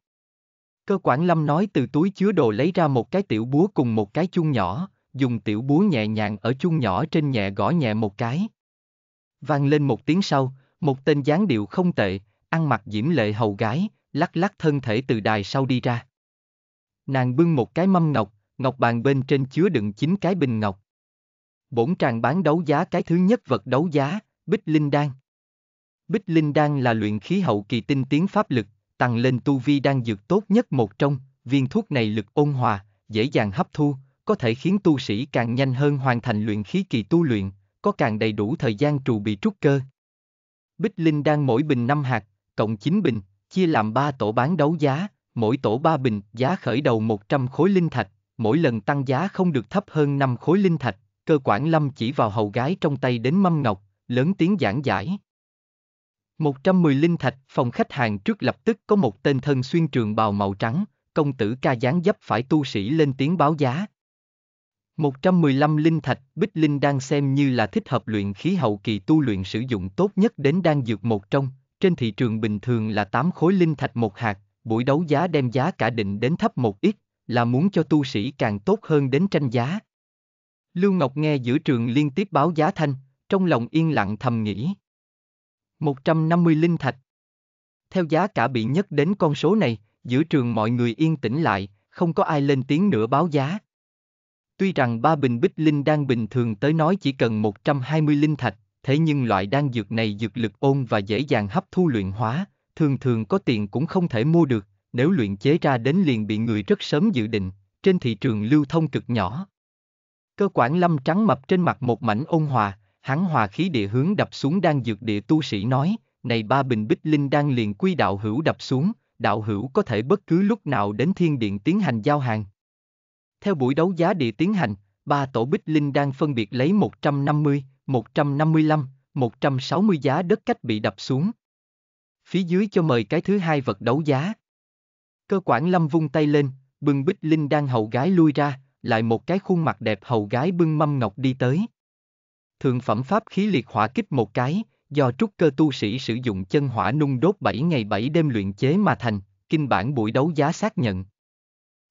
Cơ quản lâm nói từ túi chứa đồ lấy ra một cái tiểu búa cùng một cái chung nhỏ, dùng tiểu búa nhẹ nhàng ở chung nhỏ trên nhẹ gõ nhẹ một cái. Vang lên một tiếng sau, một tên gián điệu không tệ, ăn mặc diễm lệ hầu gái, lắc lắc thân thể từ đài sau đi ra. Nàng bưng một cái mâm ngọc, ngọc bàn bên trên chứa đựng chín cái bình ngọc. Bổn tràng bán đấu giá cái thứ nhất vật đấu giá, Bích Linh Đan. Bích Linh Đan là luyện khí hậu kỳ tinh tiến pháp lực, tăng lên tu vi đang dược tốt nhất một trong, viên thuốc này lực ôn hòa, dễ dàng hấp thu, có thể khiến tu sĩ càng nhanh hơn hoàn thành luyện khí kỳ tu luyện, có càng đầy đủ thời gian trù bị trúc cơ. Bích Linh đang mỗi bình 5 hạt, cộng 9 bình, chia làm 3 tổ bán đấu giá, mỗi tổ 3 bình, giá khởi đầu 100 khối linh thạch, mỗi lần tăng giá không được thấp hơn 5 khối linh thạch, cơ quản lâm chỉ vào hầu gái trong tay đến mâm ngọc, lớn tiếng giảng giải. 110 linh thạch, phòng khách hàng trước lập tức có một tên thân xuyên trường bào màu trắng, công tử ca dáng dấp phải tu sĩ lên tiếng báo giá. 115 linh thạch, Bích Linh đang xem như là thích hợp luyện khí hậu kỳ tu luyện sử dụng tốt nhất đến đang dược một trong, trên thị trường bình thường là 8 khối linh thạch một hạt, buổi đấu giá đem giá cả định đến thấp một ít, là muốn cho tu sĩ càng tốt hơn đến tranh giá. Lưu Ngọc nghe giữa trường liên tiếp báo giá thanh, trong lòng yên lặng thầm nghĩ. 150 linh thạch. Theo giá cả bị nhất đến con số này, giữa trường mọi người yên tĩnh lại, không có ai lên tiếng nữa báo giá. Tuy rằng ba bình bích linh đang bình thường tới nói chỉ cần 120 linh thạch, thế nhưng loại đan dược này dược lực ôn và dễ dàng hấp thu luyện hóa, thường thường có tiền cũng không thể mua được, nếu luyện chế ra đến liền bị người rất sớm dự định, trên thị trường lưu thông cực nhỏ. Cơ quản lâm trắng mập trên mặt một mảnh ôn hòa, hắn hòa khí địa hướng đập xuống đang dược địa tu sĩ nói, này ba bình bích linh đang liền quy đạo hữu đập xuống, đạo hữu có thể bất cứ lúc nào đến thiên điện tiến hành giao hàng. Theo buổi đấu giá địa tiến hành, ba tổ bích linh đang phân biệt lấy 150, 155, 160 giá đất cách bị đập xuống. Phía dưới cho mời cái thứ hai vật đấu giá. Cơ quản lâm vung tay lên, bưng bích linh đang hầu gái lui ra, lại một cái khuôn mặt đẹp hầu gái bưng mâm ngọc đi tới thượng phẩm pháp khí liệt hỏa kích một cái, do trúc cơ tu sĩ sử dụng chân hỏa nung đốt 7 ngày 7 đêm luyện chế mà thành, kinh bản buổi đấu giá xác nhận.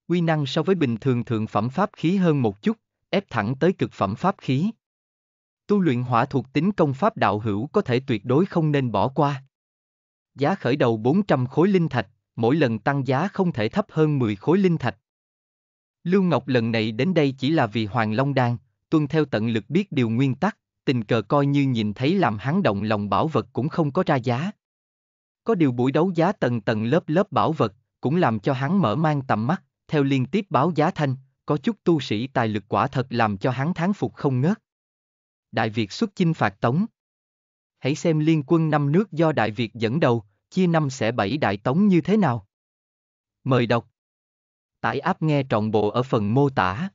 Quy năng so với bình thường thượng phẩm pháp khí hơn một chút, ép thẳng tới cực phẩm pháp khí. Tu luyện hỏa thuộc tính công pháp đạo hữu có thể tuyệt đối không nên bỏ qua. Giá khởi đầu 400 khối linh thạch, mỗi lần tăng giá không thể thấp hơn 10 khối linh thạch. Lưu Ngọc lần này đến đây chỉ là vì Hoàng Long Đan, tuân theo tận lực biết điều nguyên tắc, tình cờ coi như nhìn thấy làm hắn động lòng bảo vật cũng không có ra giá. Có điều buổi đấu giá tầng tầng lớp lớp bảo vật, cũng làm cho hắn mở mang tầm mắt, theo liên tiếp báo giá thanh, có chút tu sĩ tài lực quả thật làm cho hắn tháng phục không ngớt. Đại Việt xuất chinh phạt Tống Hãy xem liên quân năm nước do Đại Việt dẫn đầu, chia năm sẽ bảy Đại Tống như thế nào. Mời đọc Tải áp nghe trọn bộ ở phần mô tả